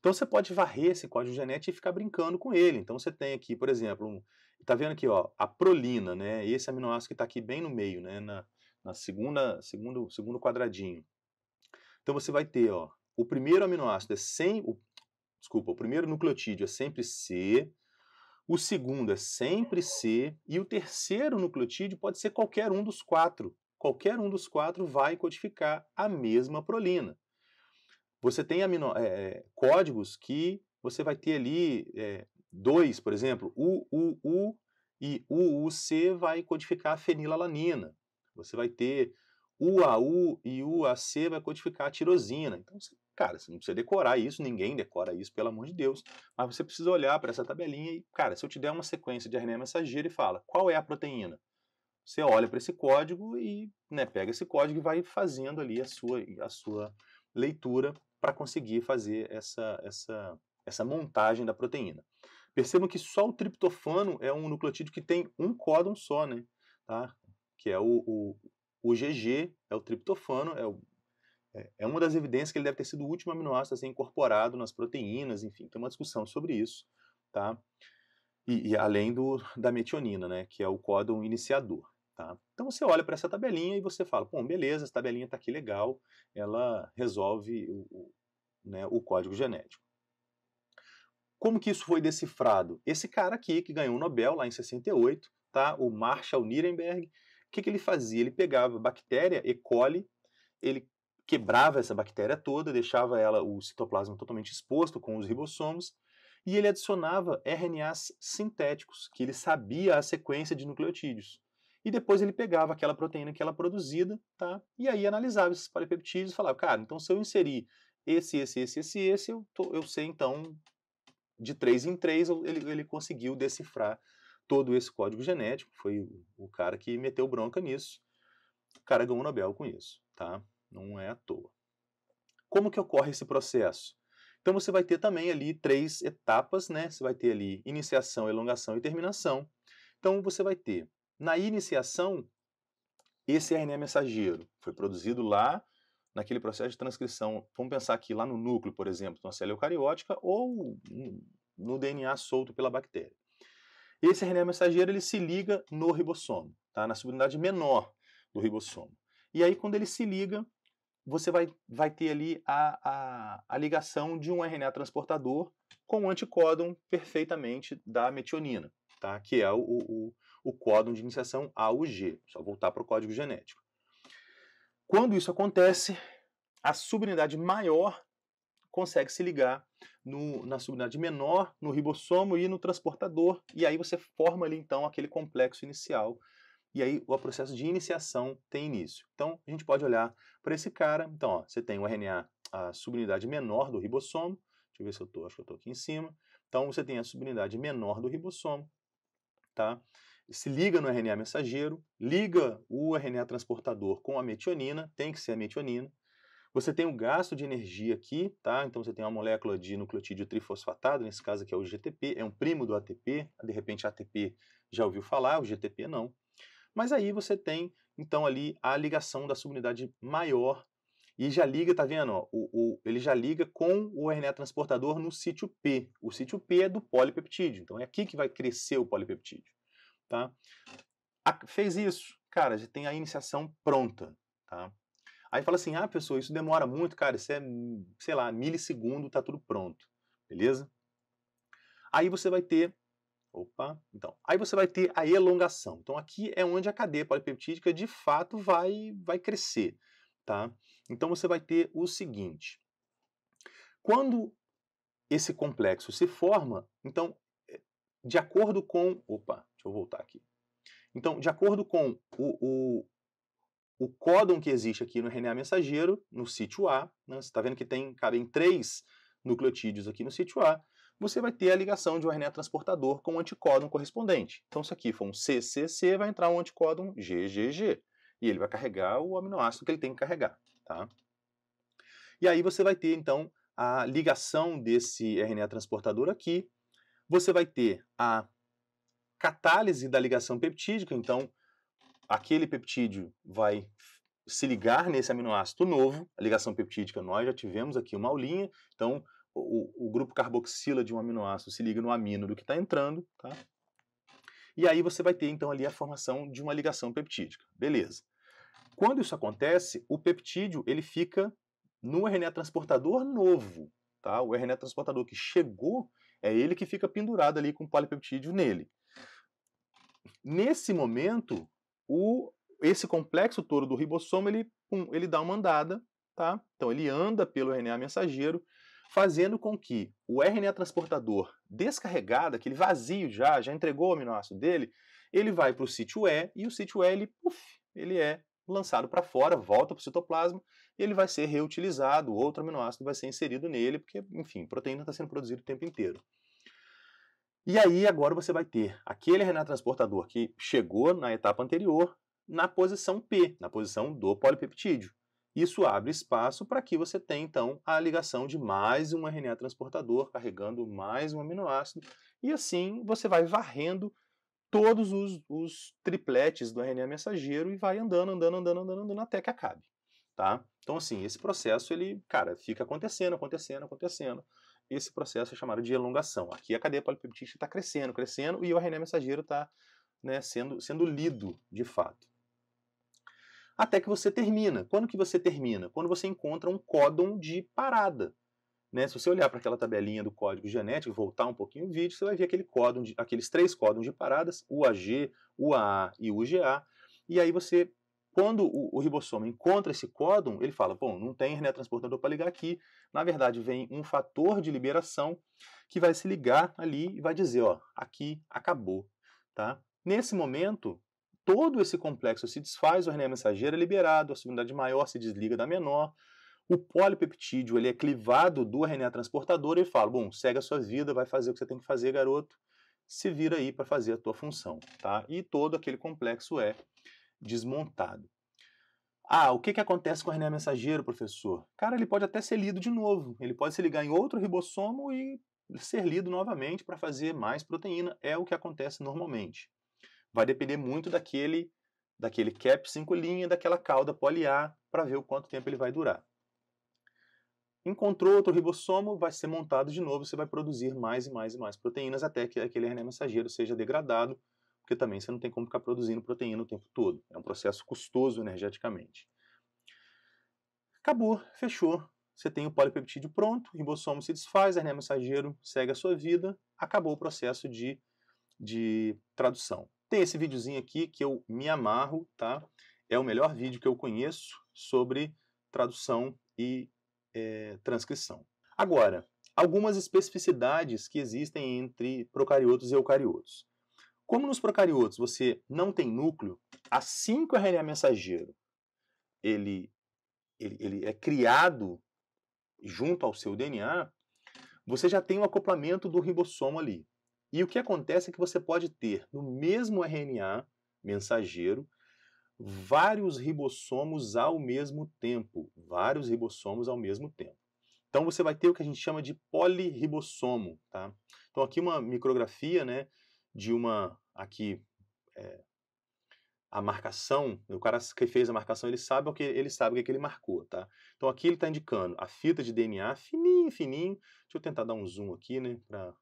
Então você pode varrer esse código genético e ficar brincando com ele. Então você tem aqui, por exemplo, um, tá vendo aqui, ó, a prolina, né? Esse aminoácido que está aqui bem no meio, né? Na, na segunda, segundo, segundo quadradinho. Então você vai ter, ó, o primeiro aminoácido é sem, o, desculpa, o primeiro nucleotídeo é sempre C, o segundo é sempre C e o terceiro nucleotídeo pode ser qualquer um dos quatro. Qualquer um dos quatro vai codificar a mesma prolina. Você tem amino, é, códigos que você vai ter ali é, dois, por exemplo, UUU e UUC vai codificar a fenilalanina. Você vai ter UAU e UAC vai codificar a tirosina. Então, cara, você não precisa decorar isso, ninguém decora isso, pelo amor de Deus. Mas você precisa olhar para essa tabelinha e, cara, se eu te der uma sequência de RNA mensageiro e fala qual é a proteína, você olha para esse código e né, pega esse código e vai fazendo ali a sua, a sua leitura para conseguir fazer essa, essa, essa montagem da proteína. Percebam que só o triptofano é um nucleotídeo que tem um códon só, né? Tá? Que é o, o, o GG, é o triptofano, é, o, é, é, uma das evidências que ele deve ter sido o último aminoácido a ser incorporado nas proteínas, enfim, tem uma discussão sobre isso, tá? E, e além do, da metionina, né? Que é o códon iniciador. Tá? Então você olha para essa tabelinha e você fala, bom, beleza, essa tabelinha está aqui legal, ela resolve o, o, né, o código genético. Como que isso foi decifrado? Esse cara aqui, que ganhou o Nobel lá em 68, tá? o Marshall Nirenberg, o que, que ele fazia? Ele pegava bactéria E. coli, ele quebrava essa bactéria toda, deixava ela, o citoplasma totalmente exposto com os ribossomos, e ele adicionava RNAs sintéticos, que ele sabia a sequência de nucleotídeos e depois ele pegava aquela proteína que ela produzida, tá? E aí analisava esses polipeptídeos e falava, cara, então se eu inserir esse, esse, esse, esse, esse, eu, tô, eu sei então, de três em três, ele, ele conseguiu decifrar todo esse código genético, foi o, cara que meteu bronca nisso, o cara ganhou o Nobel com isso, tá? Não é à toa. Como que ocorre esse processo? Então você vai ter também ali três etapas, né? Você vai ter ali iniciação, elongação e terminação. Então você vai ter na iniciação, esse RNA mensageiro foi produzido lá naquele processo de transcrição. Vamos pensar aqui lá no núcleo, por exemplo, na célula eucariótica ou no DNA solto pela bactéria. Esse RNA mensageiro ele se liga no ribossomo, tá? na subunidade menor do ribossomo. E aí, quando ele se liga, você vai, vai ter ali a, a, a ligação de um RNA transportador com o um anticódon perfeitamente da metionina, tá? que é o, o, o códon de iniciação AUG, só voltar para o código genético. Quando isso acontece, a subunidade maior consegue se ligar no, na subunidade menor, no ribossomo e no transportador, e aí você forma ali então aquele complexo inicial, e aí o processo de iniciação tem início. Então a gente pode olhar para esse cara, então ó, você tem o RNA, a subunidade menor do ribossomo, deixa eu ver se eu estou, acho que eu estou aqui em cima, então você tem a subunidade menor do ribossomo, tá? se liga no RNA mensageiro, liga o RNA transportador com a metionina, tem que ser a metionina. Você tem o gasto de energia aqui, tá? Então você tem uma molécula de nucleotídeo trifosfatado, nesse caso aqui é o GTP, é um primo do ATP, de repente ATP já ouviu falar, o GTP não. Mas aí você tem, então, ali a ligação da subunidade maior e já liga, tá vendo? o, o, ele já liga com o RNA transportador no sítio P. O sítio P é do polipeptídeo, então é aqui que vai crescer o polipeptídeo tá? A, fez isso, cara, já tem a iniciação pronta, tá? Aí fala assim, ah, pessoa, isso demora muito, cara, isso é, sei lá, milissegundo, tá tudo pronto, beleza? Aí você vai ter, opa, então, aí você vai ter a elongação. Então aqui é onde a cadeia polipeptídica de fato vai, vai crescer, tá? Então você vai ter o seguinte, quando esse complexo se forma, então, eh, de acordo com, opa, Deixa eu voltar aqui. Então, de acordo com o, o, o códon que existe aqui no RNA mensageiro, no sítio A, né, você está vendo que tem, cabem três nucleotídeos aqui no sítio A, você vai ter a ligação de um RNA transportador com o anticódon correspondente. Então, se aqui for um CCC, vai entrar um anticódon GGG. E ele vai carregar o aminoácido que ele tem que carregar. Tá? E aí você vai ter, então, a ligação desse RNA transportador aqui. Você vai ter a catálise da ligação peptídica. Então, aquele peptídeo vai se ligar nesse aminoácido novo, a ligação peptídica, nós já tivemos aqui uma aulinha, então o, o grupo carboxila de um aminoácido se liga no amino do que está entrando, tá? E aí você vai ter então ali a formação de uma ligação peptídica, beleza. Quando isso acontece, o peptídeo ele fica no RNA transportador novo, tá? O RNA transportador que chegou é ele que fica pendurado ali com o polipeptídeo nele. Nesse momento, o, esse complexo todo do ribossomo ele, pum, ele dá uma andada, tá? Então ele anda pelo RNA mensageiro, fazendo com que o RNA transportador descarregado, aquele vazio já, já entregou o aminoácido dele, ele vai para o sítio E e o sítio E ele, puff, ele é lançado para fora, volta para o citoplasma, ele vai ser reutilizado, outro aminoácido vai ser inserido nele, porque, enfim, proteína está sendo produzida o tempo inteiro. E aí agora você vai ter aquele RNA transportador que chegou na etapa anterior na posição P, na posição do polipeptídeo. Isso abre espaço para que você tenha, então, a ligação de mais um RNA transportador carregando mais um aminoácido, e assim você vai varrendo todos os, os tripletes do RNA mensageiro e vai andando, andando, andando, andando, andando até que acabe, tá? Então, assim, esse processo, ele, cara, fica acontecendo, acontecendo, acontecendo esse processo é chamado de elongação. Aqui a cadeia polipeptídica está crescendo, crescendo, e o RNA mensageiro está né, sendo, sendo lido de fato. Até que você termina. Quando que você termina? Quando você encontra um códon de parada. Né? Se você olhar para aquela tabelinha do código genético, voltar um pouquinho o vídeo, você vai ver aquele códon de, aqueles três códons de paradas, UAG, UAA e UGA, e aí você quando o, o ribossoma encontra esse códon, ele fala: bom, não tem RNA transportador para ligar aqui. Na verdade, vem um fator de liberação que vai se ligar ali e vai dizer: ó, aqui acabou. Tá? Nesse momento, todo esse complexo se desfaz, o RNA mensageiro é liberado, a subunidade maior se desliga da menor, o polipeptídeo ele é clivado do RNA transportador e ele fala: bom, segue a sua vida, vai fazer o que você tem que fazer, garoto, se vira aí para fazer a tua função, tá? E todo aquele complexo é desmontado. Ah, o que, que acontece com o RNA mensageiro, professor? Cara, ele pode até ser lido de novo. Ele pode se ligar em outro ribossomo e ser lido novamente para fazer mais proteína. É o que acontece normalmente. Vai depender muito daquele, daquele cap 5 linha, daquela cauda poliar, para ver o quanto tempo ele vai durar. Encontrou outro ribossomo, vai ser montado de novo, você vai produzir mais e mais e mais proteínas até que aquele RNA mensageiro seja degradado porque também você não tem como ficar produzindo proteína o tempo todo. É um processo custoso energeticamente. Acabou, fechou. Você tem o polipeptídeo pronto, o ribossomo se desfaz, RNA mensageiro segue a sua vida, acabou o processo de, de tradução. Tem esse videozinho aqui que eu me amarro, tá? É o melhor vídeo que eu conheço sobre tradução e é, transcrição. Agora, algumas especificidades que existem entre procariotos e eucariotos. Como nos procariotos você não tem núcleo, assim que o RNA mensageiro ele, ele, ele é criado junto ao seu DNA, você já tem o acoplamento do ribossomo ali. E o que acontece é que você pode ter no mesmo RNA mensageiro vários ribossomos ao mesmo tempo, vários ribossomos ao mesmo tempo. Então você vai ter o que a gente chama de polirribossomo, tá? Então aqui uma micrografia, né, de uma aqui é, a marcação, o cara que fez a marcação, ele sabe o que ele sabe o que, é que ele marcou, tá? Então aqui ele está indicando a fita de DNA fininho, fininho. Deixa eu tentar dar um zoom aqui, né, para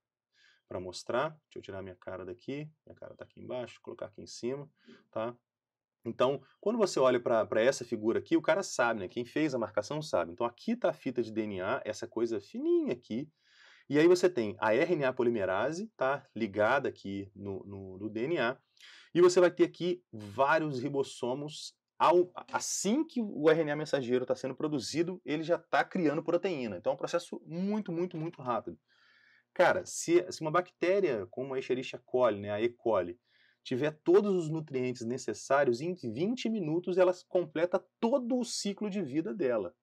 para mostrar. Deixa eu tirar minha cara daqui, minha cara está aqui embaixo, colocar aqui em cima, tá? Então, quando você olha para essa figura aqui, o cara sabe, né? Quem fez a marcação sabe. Então, aqui está a fita de DNA, essa coisa fininha aqui, e aí você tem a RNA polimerase, tá? Ligada aqui no, no, no DNA. E você vai ter aqui vários ribossomos. Ao, assim que o RNA mensageiro está sendo produzido, ele já está criando proteína. Então é um processo muito, muito, muito rápido. Cara, se, se uma bactéria como a Escherichia coli, né, a E. coli, tiver todos os nutrientes necessários, em 20 minutos ela completa todo o ciclo de vida dela.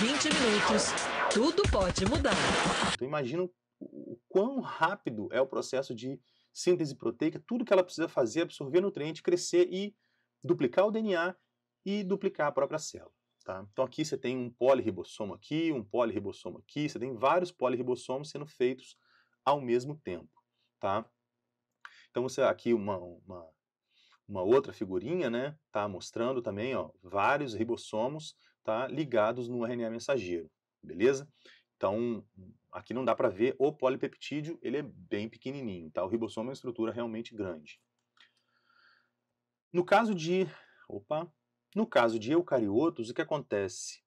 20 minutos, tudo pode mudar. Então imagina o quão rápido é o processo de síntese proteica, tudo que ela precisa fazer, absorver nutriente, crescer e duplicar o DNA e duplicar a própria célula. Tá? Então aqui você tem um polirribossomo aqui, um polirribossomo aqui, você tem vários polirribossomos sendo feitos ao mesmo tempo. Tá? Então você aqui uma, uma, uma outra figurinha, né? Tá mostrando também ó, vários ribossomos tá, ligados no RNA mensageiro, beleza? Então, aqui não dá para ver o polipeptídeo, ele é bem pequenininho, tá? O ribossomo é uma estrutura realmente grande. No caso de, opa, no caso de eucariotos, o que acontece?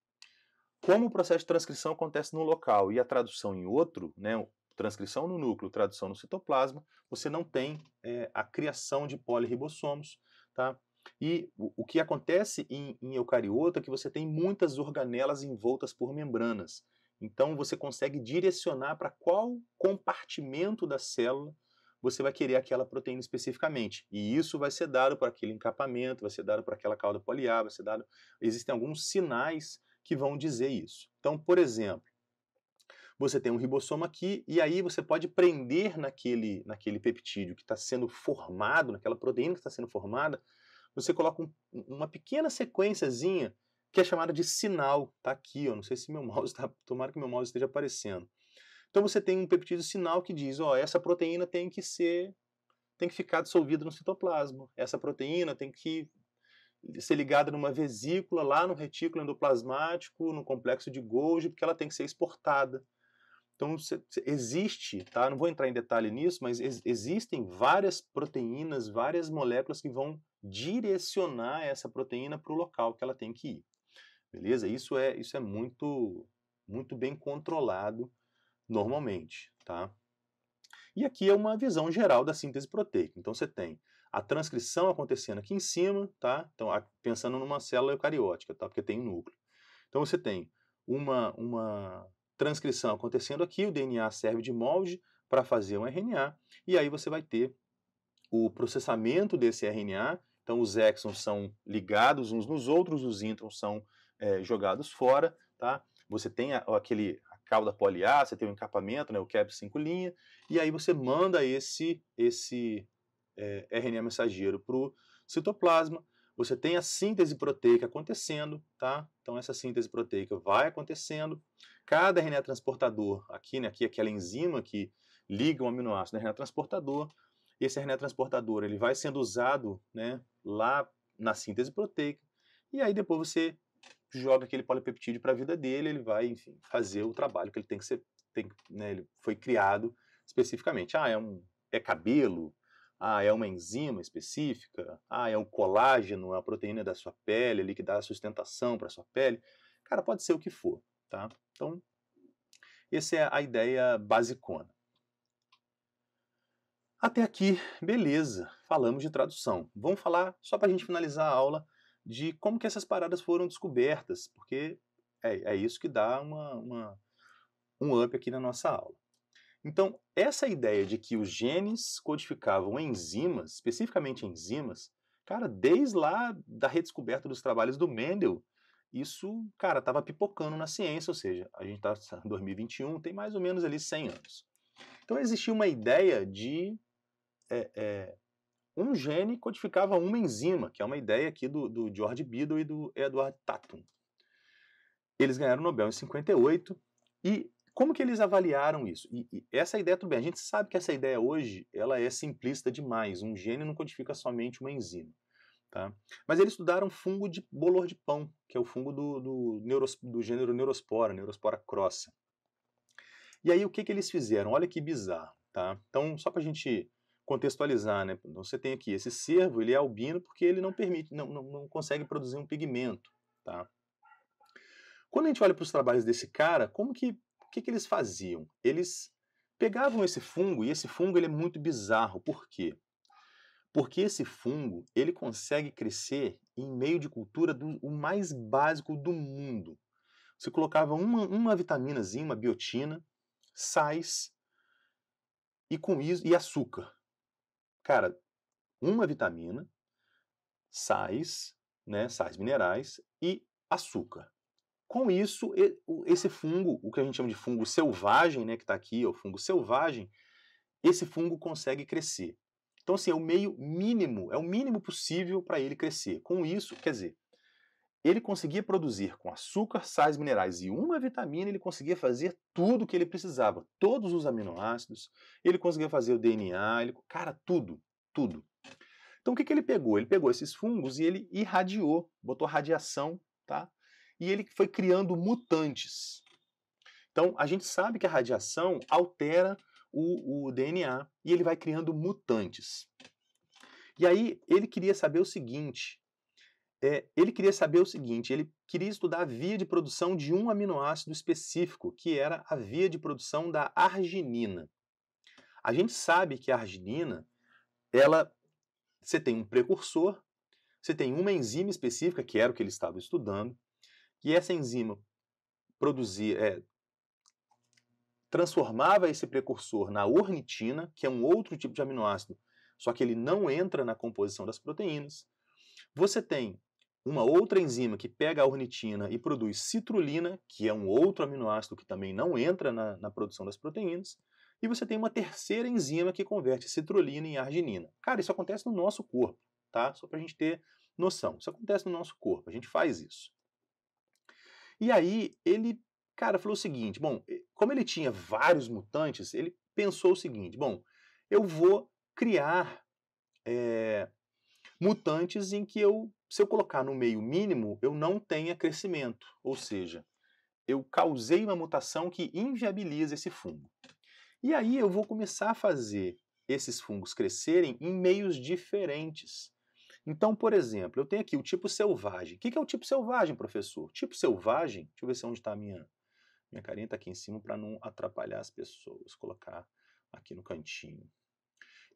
Como o processo de transcrição acontece no local e a tradução em outro, né, transcrição no núcleo, tradução no citoplasma, você não tem é, a criação de polirribossomos, tá? E o que acontece em, em é que você tem muitas organelas envoltas por membranas. Então você consegue direcionar para qual compartimento da célula você vai querer aquela proteína especificamente. E isso vai ser dado por aquele encapamento, vai ser dado por aquela cauda poliar, vai ser dado. Existem alguns sinais que vão dizer isso. Então, por exemplo, você tem um ribossoma aqui e aí você pode prender naquele, naquele peptídeo que está sendo formado, naquela proteína que está sendo formada, você coloca um, uma pequena sequenciazinha que é chamada de sinal. Está aqui, ó, não sei se meu mouse está. Tomara que meu mouse esteja aparecendo. Então você tem um peptídeo sinal que diz: ó, essa proteína tem que ser. tem que ficar dissolvida no citoplasma. Essa proteína tem que ser ligada numa vesícula lá no retículo endoplasmático, no complexo de Golgi, porque ela tem que ser exportada. Então existe, tá? Não vou entrar em detalhe nisso, mas existem várias proteínas, várias moléculas que vão direcionar essa proteína para o local que ela tem que ir. Beleza? Isso é, isso é muito, muito bem controlado normalmente, tá? E aqui é uma visão geral da síntese proteica. Então você tem a transcrição acontecendo aqui em cima, tá? Então a, pensando numa célula eucariótica, tá? Porque tem um núcleo. Então você tem uma, uma transcrição acontecendo aqui, o DNA serve de molde para fazer um RNA, e aí você vai ter o processamento desse RNA então, os exons são ligados uns nos outros, os introns são é, jogados fora, tá? Você tem a, aquele a cauda poliar, você tem o encapamento, né, o cap 5 linha, e aí você manda esse, esse é, RNA mensageiro para o citoplasma, você tem a síntese proteica acontecendo, tá? Então essa síntese proteica vai acontecendo. Cada RNA transportador aqui, né, aqui é aquela enzima que liga o aminoácido ao RNA transportador, esse RNA transportador ele vai sendo usado né, lá na síntese proteica, e aí depois você joga aquele polipeptídeo para a vida dele, ele vai, enfim, fazer o trabalho que ele tem que ser, tem, né, ele foi criado especificamente. Ah, é, um, é cabelo, ah, é uma enzima específica, ah, é um colágeno, é a proteína da sua pele ali que dá sustentação para a sua pele. Cara, pode ser o que for, tá? Então, essa é a ideia basicona. Até aqui, beleza, falamos de tradução. Vamos falar, só para a gente finalizar a aula, de como que essas paradas foram descobertas, porque é, é isso que dá uma, uma, um up aqui na nossa aula. Então, essa ideia de que os genes codificavam enzimas, especificamente enzimas, cara, desde lá da redescoberta dos trabalhos do Mendel, isso, cara, estava pipocando na ciência, ou seja, a gente está em 2021, tem mais ou menos ali 100 anos. Então existia uma ideia de é, é, um gene codificava uma enzima, que é uma ideia aqui do, do George Biddle e do Edward Tatum. Eles ganharam o Nobel em 58 e como que eles avaliaram isso? E, e, essa ideia, tudo bem, a gente sabe que essa ideia hoje ela é simplista demais. Um gene não codifica somente uma enzima. Tá? Mas eles estudaram fungo de bolor de pão, que é o fungo do, do, neuros, do gênero Neurospora, Neurospora crossa. E aí o que, que eles fizeram? Olha que bizarro. Tá? Então, só para a gente contextualizar, né? Então você tem aqui esse cervo, ele é albino porque ele não permite, não, não, não consegue produzir um pigmento, tá? Quando a gente olha para os trabalhos desse cara, como que, que, que eles faziam? Eles pegavam esse fungo e esse fungo ele é muito bizarro. Por quê? Porque esse fungo ele consegue crescer em meio de cultura do o mais básico do mundo. Você colocava uma, uma vitaminazinha, uma biotina, sais e com isso e açúcar. Cara, uma vitamina, sais, né, sais minerais e açúcar. Com isso, esse fungo, o que a gente chama de fungo selvagem, né, que está aqui, é o fungo selvagem, esse fungo consegue crescer. Então, assim, é o meio mínimo, é o mínimo possível para ele crescer. Com isso, quer dizer, ele conseguia produzir com açúcar, sais minerais e uma vitamina, ele conseguia fazer tudo o que ele precisava, todos os aminoácidos, ele conseguia fazer o DNA, ele, cara, tudo, tudo. Então o que, que ele pegou? Ele pegou esses fungos e ele irradiou, botou radiação, tá? E ele foi criando mutantes. Então a gente sabe que a radiação altera o, o DNA e ele vai criando mutantes. E aí ele queria saber o seguinte: é, ele queria saber o seguinte: ele queria estudar a via de produção de um aminoácido específico, que era a via de produção da arginina. A gente sabe que a arginina, ela, você tem um precursor, você tem uma enzima específica, que era o que ele estava estudando, e essa enzima produzia, é, transformava esse precursor na ornitina, que é um outro tipo de aminoácido, só que ele não entra na composição das proteínas. Você tem uma outra enzima que pega a ornitina e produz citrulina, que é um outro aminoácido que também não entra na, na produção das proteínas, e você tem uma terceira enzima que converte citrulina em arginina. Cara, isso acontece no nosso corpo, tá? Só para a gente ter noção. Isso acontece no nosso corpo, a gente faz isso. E aí ele, cara, falou o seguinte: bom, como ele tinha vários mutantes, ele pensou o seguinte: bom, eu vou criar é, mutantes em que eu se eu colocar no meio mínimo, eu não tenha crescimento, ou seja, eu causei uma mutação que inviabiliza esse fungo. E aí eu vou começar a fazer esses fungos crescerem em meios diferentes. Então, por exemplo, eu tenho aqui o tipo selvagem. O que é o tipo selvagem, professor? Tipo selvagem, deixa eu ver se é onde está a minha, minha carinha, está aqui em cima para não atrapalhar as pessoas, colocar aqui no cantinho.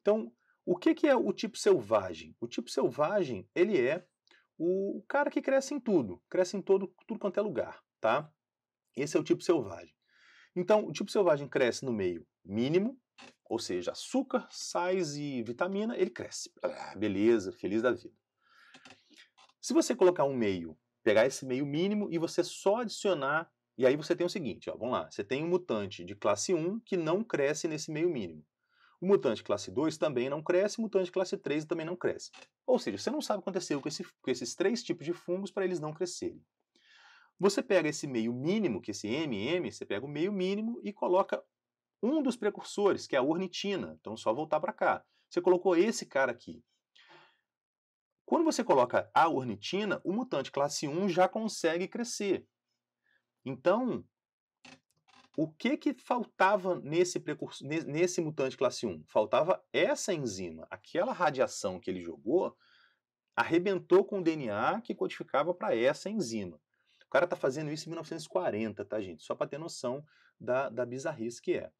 Então, o que, que é o tipo selvagem? O tipo selvagem, ele é o cara que cresce em tudo, cresce em todo, tudo quanto é lugar, tá? Esse é o tipo selvagem. Então, o tipo selvagem cresce no meio mínimo, ou seja, açúcar, sais e vitamina, ele cresce. Ah, beleza, feliz da vida. Se você colocar um meio, pegar esse meio mínimo e você só adicionar, e aí você tem o seguinte, ó, vamos lá, você tem um mutante de classe 1 que não cresce nesse meio mínimo. O mutante classe 2 também não cresce, o mutante classe 3 também não cresce. Ou seja, você não sabe o que aconteceu com, esse, com esses três tipos de fungos para eles não crescerem. Você pega esse meio mínimo, que é esse MM, você pega o meio mínimo e coloca um dos precursores, que é a ornitina. Então, só voltar para cá. Você colocou esse cara aqui. Quando você coloca a ornitina, o mutante classe 1 já consegue crescer. Então, o que, que faltava nesse, precursor, nesse mutante classe 1? Faltava essa enzima. Aquela radiação que ele jogou arrebentou com o DNA que codificava para essa enzima. O cara está fazendo isso em 1940, tá, gente? Só para ter noção da, da bizarrice que é.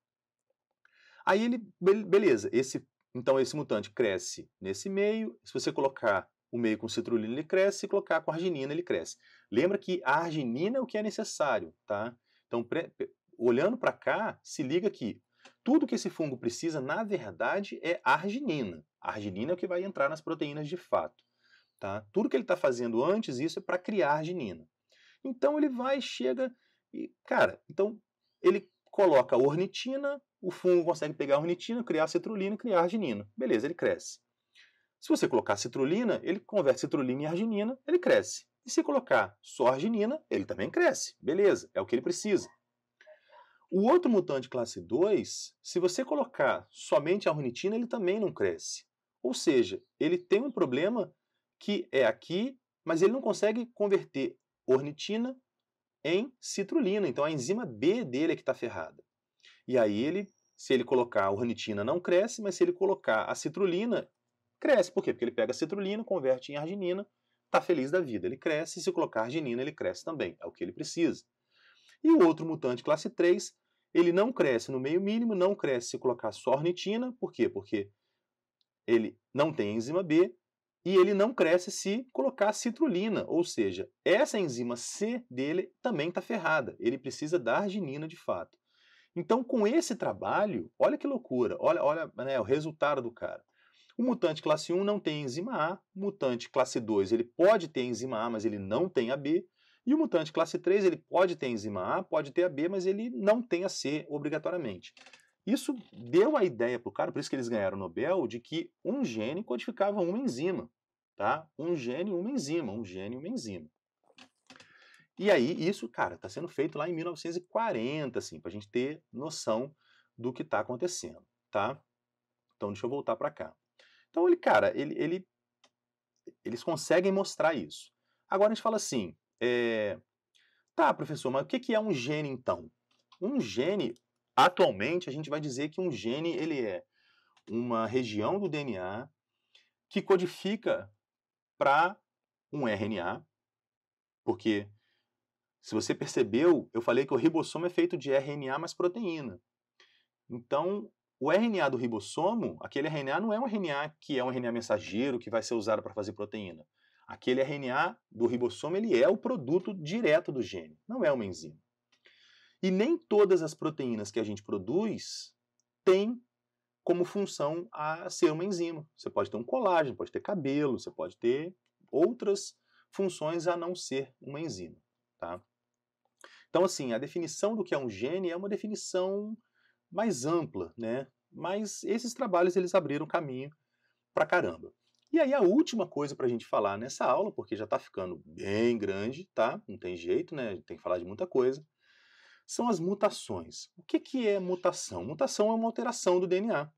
Aí ele, beleza, esse, então esse mutante cresce nesse meio. Se você colocar o meio com citrulina, ele cresce, se colocar com arginina, ele cresce. Lembra que a arginina é o que é necessário, tá? Então, olhando para cá, se liga que tudo que esse fungo precisa, na verdade, é arginina. A arginina é o que vai entrar nas proteínas de fato. Tá? Tudo que ele está fazendo antes isso é para criar arginina. Então ele vai, chega e, cara, então ele coloca ornitina, o fungo consegue pegar a ornitina, criar citrulina e criar arginina. Beleza, ele cresce. Se você colocar citrulina, ele converte citrulina em arginina, ele cresce. E se colocar só arginina, ele também cresce. Beleza, é o que ele precisa. O outro mutante classe 2, se você colocar somente a ornitina, ele também não cresce. Ou seja, ele tem um problema que é aqui, mas ele não consegue converter ornitina em citrulina. Então a enzima B dele é que está ferrada. E aí ele, se ele colocar a ornitina, não cresce, mas se ele colocar a citrulina, cresce. Por quê? Porque ele pega a citrulina, converte em arginina, está feliz da vida. Ele cresce, e se colocar arginina, ele cresce também. É o que ele precisa. E o outro mutante classe 3, ele não cresce no meio mínimo, não cresce se colocar só ornitina. Por quê? Porque ele não tem enzima B e ele não cresce se colocar citrulina, ou seja, essa enzima C dele também está ferrada. Ele precisa da arginina de fato. Então, com esse trabalho, olha que loucura, olha, olha né, o resultado do cara. O mutante classe 1 não tem enzima A, o mutante classe 2 ele pode ter enzima A, mas ele não tem a B, e o mutante classe 3, ele pode ter enzima A, pode ter a B, mas ele não tem a C obrigatoriamente. Isso deu a ideia para o cara, por isso que eles ganharam o Nobel, de que um gene codificava uma enzima. Tá? Um gene uma enzima, um gene uma enzima. E aí, isso, cara, está sendo feito lá em 1940, assim, para a gente ter noção do que está acontecendo, tá? Então, deixa eu voltar para cá. Então, ele, cara, ele, ele, eles conseguem mostrar isso. Agora a gente fala assim, é... Tá, professor, mas o que é um gene então? Um gene, atualmente, a gente vai dizer que um gene ele é uma região do DNA que codifica para um RNA, porque se você percebeu, eu falei que o ribossomo é feito de RNA mais proteína. Então, o RNA do ribossomo, aquele RNA não é um RNA que é um RNA mensageiro que vai ser usado para fazer proteína. Aquele RNA do ribossomo ele é o produto direto do gene, não é uma enzima. E nem todas as proteínas que a gente produz têm como função a ser uma enzima. Você pode ter um colágeno, pode ter cabelo, você pode ter outras funções a não ser uma enzima, tá? Então, assim, a definição do que é um gene é uma definição mais ampla, né? Mas esses trabalhos eles abriram caminho pra caramba. E aí a última coisa para a gente falar nessa aula, porque já está ficando bem grande, tá? Não tem jeito, né? Tem que falar de muita coisa. São as mutações. O que, que é mutação? Mutação é uma alteração do DNA.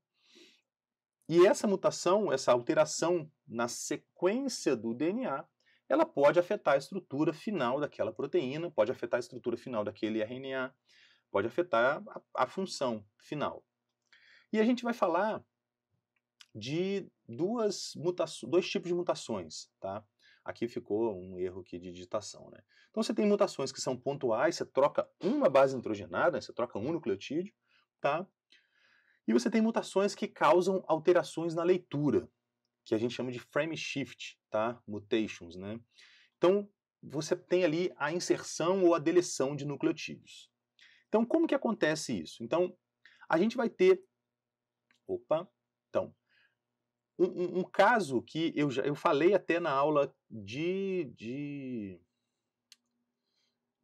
E essa mutação, essa alteração na sequência do DNA, ela pode afetar a estrutura final daquela proteína, pode afetar a estrutura final daquele RNA, pode afetar a, a função final. E a gente vai falar de duas mutações, dois tipos de mutações, tá? Aqui ficou um erro aqui de digitação, né? Então você tem mutações que são pontuais, você troca uma base nitrogenada, né? você troca um nucleotídeo, tá? E você tem mutações que causam alterações na leitura, que a gente chama de frame shift, tá? Mutations, né? Então você tem ali a inserção ou a deleção de nucleotídeos. Então como que acontece isso? Então a gente vai ter Opa, então, um, um, caso que eu, já, eu falei até na aula de, de,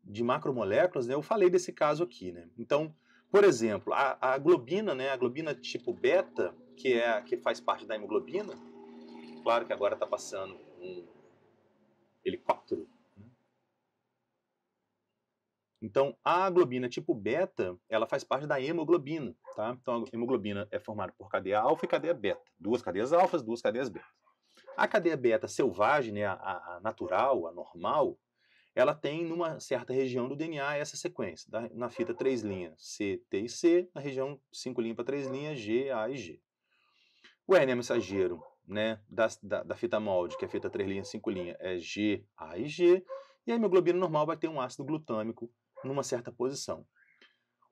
de macromoléculas, né? Eu falei desse caso aqui, né? Então, por exemplo, a, a globina, né? A globina tipo beta, que é que faz parte da hemoglobina, claro que agora está passando um helicóptero então, a globina tipo beta, ela faz parte da hemoglobina, tá? Então, a hemoglobina é formada por cadeia alfa e cadeia beta. Duas cadeias alfas, duas cadeias beta. A cadeia beta selvagem, né, a, a natural, a normal, ela tem numa certa região do DNA essa sequência, da, na fita três linhas, C, T e C, na região cinco linhas para três linhas, G, A e G. O RNA mensageiro né, da, da, da fita molde, que é a fita três linhas, cinco linhas, é G, A e G, e a hemoglobina normal vai ter um ácido glutâmico numa certa posição.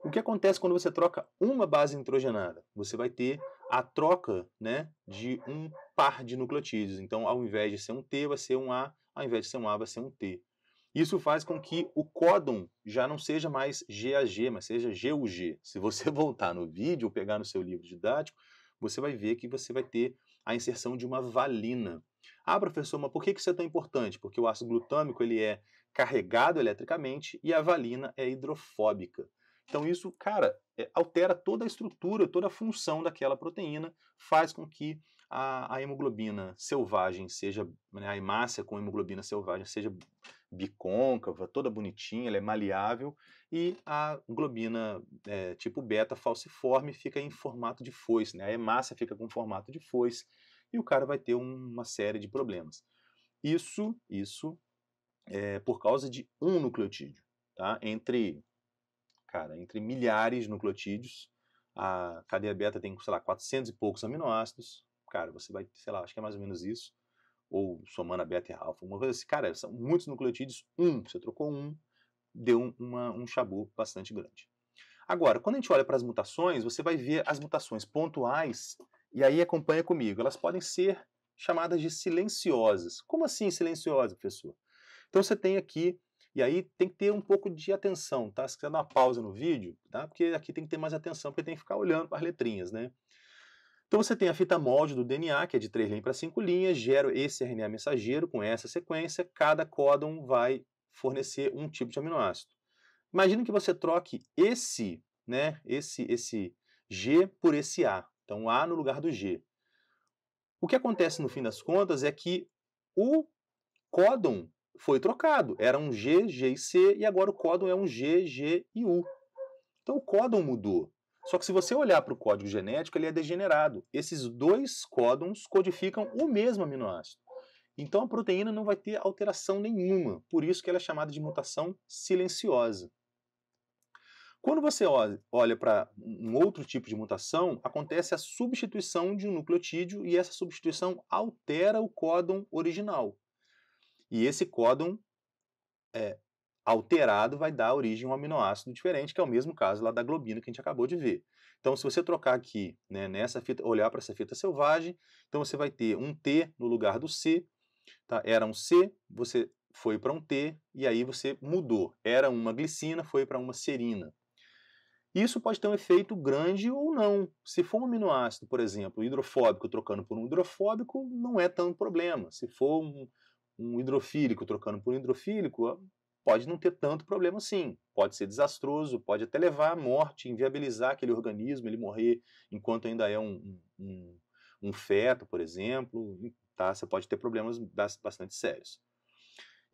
O que acontece quando você troca uma base nitrogenada? Você vai ter a troca né, de um par de nucleotídeos. Então, ao invés de ser um T, vai ser um A, ao invés de ser um A, vai ser um T. Isso faz com que o códon já não seja mais GAG, mas seja GUG. Se você voltar no vídeo ou pegar no seu livro didático, você vai ver que você vai ter a inserção de uma valina. Ah, professor, mas por que isso é tão importante? Porque o ácido glutâmico ele é carregado eletricamente e a valina é hidrofóbica. Então isso, cara, é, altera toda a estrutura, toda a função daquela proteína, faz com que a, a hemoglobina selvagem seja, né, a hemácia com hemoglobina selvagem seja bicôncava, toda bonitinha, ela é maleável, e a globina é, tipo beta falciforme fica em formato de foice, né, a hemácia fica com formato de foice, e o cara vai ter um, uma série de problemas. Isso, isso é, por causa de um nucleotídeo. Tá? Entre, cara, entre milhares de nucleotídeos, a cadeia beta tem, sei lá, 400 e poucos aminoácidos. Cara, você vai, sei lá, acho que é mais ou menos isso. Ou somando a beta e a alfa, uma coisa assim. Cara, são muitos nucleotídeos, um, você trocou um, deu uma, um chabu bastante grande. Agora, quando a gente olha para as mutações, você vai ver as mutações pontuais, e aí acompanha comigo. Elas podem ser chamadas de silenciosas. Como assim silenciosa, professor? Então você tem aqui, e aí tem que ter um pouco de atenção, tá? Se quiser dar uma pausa no vídeo, tá? Porque aqui tem que ter mais atenção, porque tem que ficar olhando para as letrinhas, né? Então você tem a fita molde do DNA, que é de 3 linhas para 5 linhas, gera esse RNA mensageiro com essa sequência, cada códon vai fornecer um tipo de aminoácido. Imagina que você troque esse, né, esse, esse G por esse A. Então A no lugar do G. O que acontece no fim das contas é que o códon foi trocado. Era um G, G e C, e agora o códon é um G, G e U. Então o códon mudou. Só que se você olhar para o código genético, ele é degenerado. Esses dois códons codificam o mesmo aminoácido. Então a proteína não vai ter alteração nenhuma, por isso que ela é chamada de mutação silenciosa. Quando você olha para um outro tipo de mutação, acontece a substituição de um nucleotídeo e essa substituição altera o códon original. E esse códon é, alterado vai dar origem a um aminoácido diferente, que é o mesmo caso lá da globina que a gente acabou de ver. Então, se você trocar aqui, né, nessa fita, olhar para essa fita selvagem, então você vai ter um T no lugar do C, tá? era um C, você foi para um T, e aí você mudou. Era uma glicina, foi para uma serina. Isso pode ter um efeito grande ou não. Se for um aminoácido, por exemplo, hidrofóbico trocando por um hidrofóbico, não é tanto problema. Se for um, um hidrofílico trocando por um hidrofílico ah, pode não ter tanto problema assim. Pode ser desastroso, pode até levar à morte, inviabilizar aquele organismo, ele morrer enquanto ainda é um, um, um feto, por exemplo. Tá? Você pode ter problemas bastante sérios.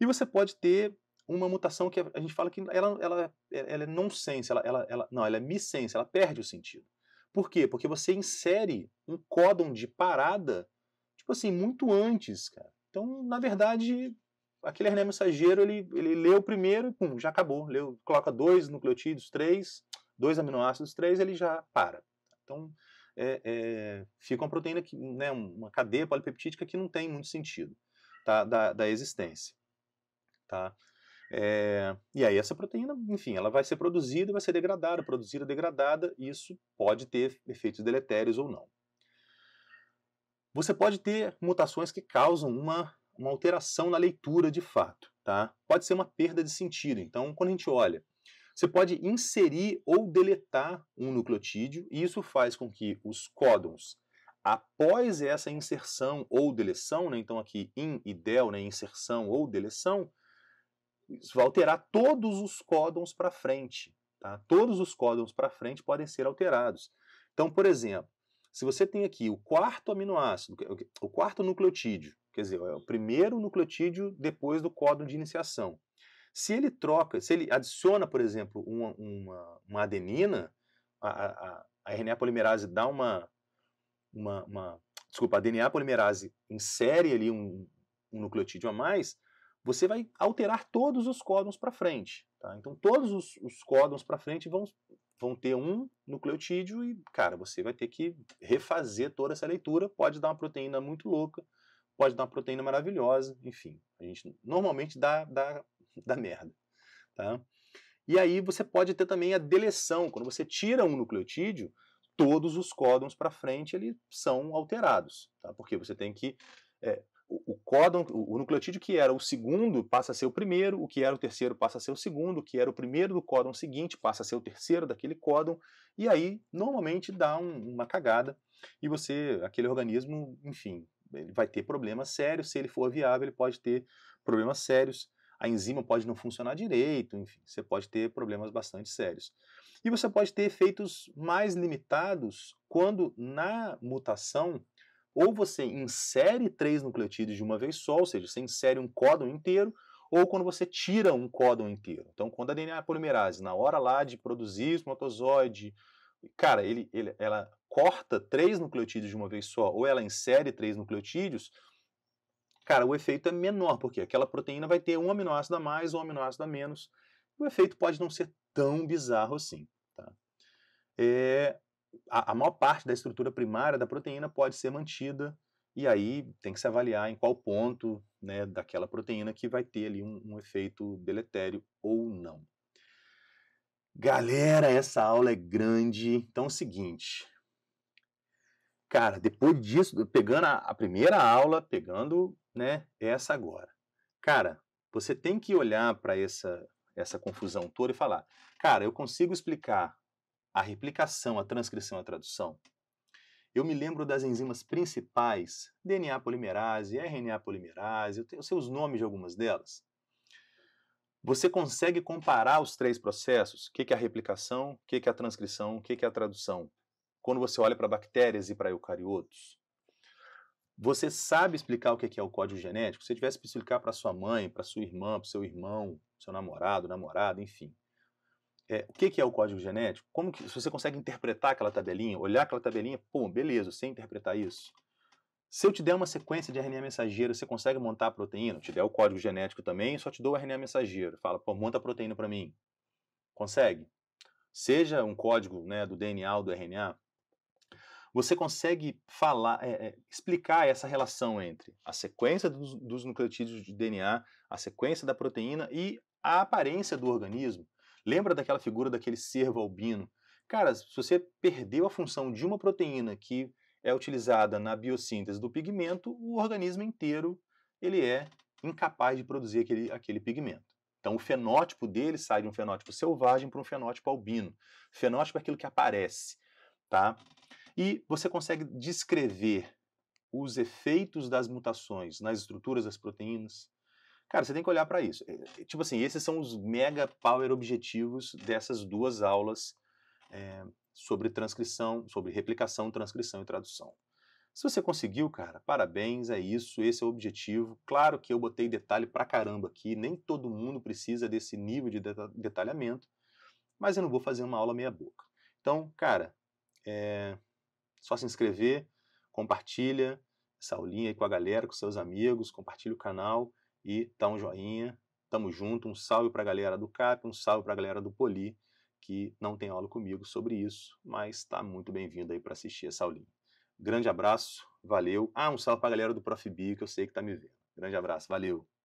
E você pode ter uma mutação que a gente fala que ela, ela, ela é nonsense, ela, ela, ela, não, ela é missense, ela perde o sentido. Por quê? Porque você insere um códon de parada, tipo assim, muito antes, cara. Então, na verdade, aquele RNA mensageiro, ele, ele lê o primeiro e pum, já acabou. Leu, coloca dois nucleotídeos, três, dois aminoácidos, três, ele já para. Então, é, é, fica uma proteína, que, né, uma cadeia polipeptídica que não tem muito sentido tá, da, da existência. Tá? É, e aí essa proteína, enfim, ela vai ser produzida e vai ser degradada, produzida, degradada, e isso pode ter efeitos deletérios ou não. Você pode ter mutações que causam uma, uma alteração na leitura de fato, tá? Pode ser uma perda de sentido. Então, quando a gente olha, você pode inserir ou deletar um nucleotídeo e isso faz com que os códons após essa inserção ou deleção, né, então aqui in e del, né, inserção ou deleção, isso vai alterar todos os códons para frente. Tá? Todos os códons para frente podem ser alterados. Então, por exemplo, se você tem aqui o quarto aminoácido, é o quarto nucleotídeo, quer dizer, é o primeiro nucleotídeo depois do códon de iniciação. Se ele troca, se ele adiciona, por exemplo, uma, uma, uma adenina, a, a, a, RNA polimerase dá uma, uma, uma, Desculpa, a DNA polimerase insere ali um, um nucleotídeo a mais, você vai alterar todos os códons para frente. Tá? Então, todos os, os códons para frente vão vão ter um nucleotídeo e, cara, você vai ter que refazer toda essa leitura. Pode dar uma proteína muito louca, pode dar uma proteína maravilhosa, enfim. A gente normalmente dá, dá, dá merda, tá? E aí você pode ter também a deleção. Quando você tira um nucleotídeo, todos os códons para frente eles são alterados, tá? Porque você tem que é, o códon, o nucleotídeo que era o segundo passa a ser o primeiro, o que era o terceiro passa a ser o segundo, o que era o primeiro do códon seguinte passa a ser o terceiro daquele códon, e aí normalmente dá um, uma cagada e você, aquele organismo, enfim, ele vai ter problemas sérios, se ele for viável ele pode ter problemas sérios, a enzima pode não funcionar direito, enfim, você pode ter problemas bastante sérios. E você pode ter efeitos mais limitados quando na mutação ou você insere três nucleotídeos de uma vez só, ou seja, você insere um códon inteiro, ou quando você tira um códon inteiro. Então, quando a DNA é polimerase, na hora lá de produzir espermatozoide, cara, ele, ele, ela corta três nucleotídeos de uma vez só, ou ela insere três nucleotídeos, cara, o efeito é menor, porque aquela proteína vai ter um aminoácido a mais ou um aminoácido a menos. O efeito pode não ser tão bizarro assim. Tá? É, a, a maior parte da estrutura primária da proteína pode ser mantida e aí tem que se avaliar em qual ponto né, daquela proteína que vai ter ali um, um efeito deletério ou não. Galera, essa aula é grande. Então é o seguinte. Cara, depois disso, pegando a, a primeira aula, pegando né, essa agora. Cara, você tem que olhar para essa, essa confusão toda e falar: cara, eu consigo explicar a replicação, a transcrição e a tradução, eu me lembro das enzimas principais, DNA polimerase, RNA polimerase, eu, tenho, eu sei os nomes de algumas delas. Você consegue comparar os três processos? O que é a replicação, o que é a transcrição, o que é a tradução? Quando você olha para bactérias e para eucariotos. Você sabe explicar o que é o código genético? Se você tivesse que explicar para sua mãe, para sua irmã, para seu irmão, seu namorado, namorada, enfim é, o que, que, é o código genético? Como que, se você consegue interpretar aquela tabelinha, olhar aquela tabelinha, pô, beleza, sem interpretar isso. Se eu te der uma sequência de RNA mensageiro, você consegue montar a proteína? Eu te der o código genético também, só te dou o RNA mensageiro. Fala, pô, monta a proteína para mim. Consegue? Seja um código né, do DNA ou do RNA, você consegue falar, é, é, explicar essa relação entre a sequência dos, dos nucleotídeos de DNA, a sequência da proteína e a aparência do organismo Lembra daquela figura daquele cervo albino? Cara, se você perdeu a função de uma proteína que é utilizada na biossíntese do pigmento, o organismo inteiro ele é incapaz de produzir aquele, aquele pigmento. Então, o fenótipo dele sai de um fenótipo selvagem para um fenótipo albino. Fenótipo é aquilo que aparece, tá? E você consegue descrever os efeitos das mutações nas estruturas das proteínas, Cara, você tem que olhar para isso. É, é, tipo assim, esses são os mega power objetivos dessas duas aulas é, sobre transcrição, sobre replicação, transcrição e tradução. Se você conseguiu, cara, parabéns, é isso, esse é o objetivo. Claro que eu botei detalhe pra caramba aqui, nem todo mundo precisa desse nível de detalhamento, mas eu não vou fazer uma aula meia boca. Então, cara, é só se inscrever, compartilha essa aulinha aí com a galera, com seus amigos, compartilha o canal e dá tá um joinha. Tamo junto, um salve para a galera do CAP, um salve para a galera do Poli, que não tem aula comigo sobre isso, mas tá muito bem-vindo aí para assistir essa aulinha. Grande abraço, valeu. Ah, um salve para a galera do ProfB, que eu sei que tá me vendo. Grande abraço, valeu.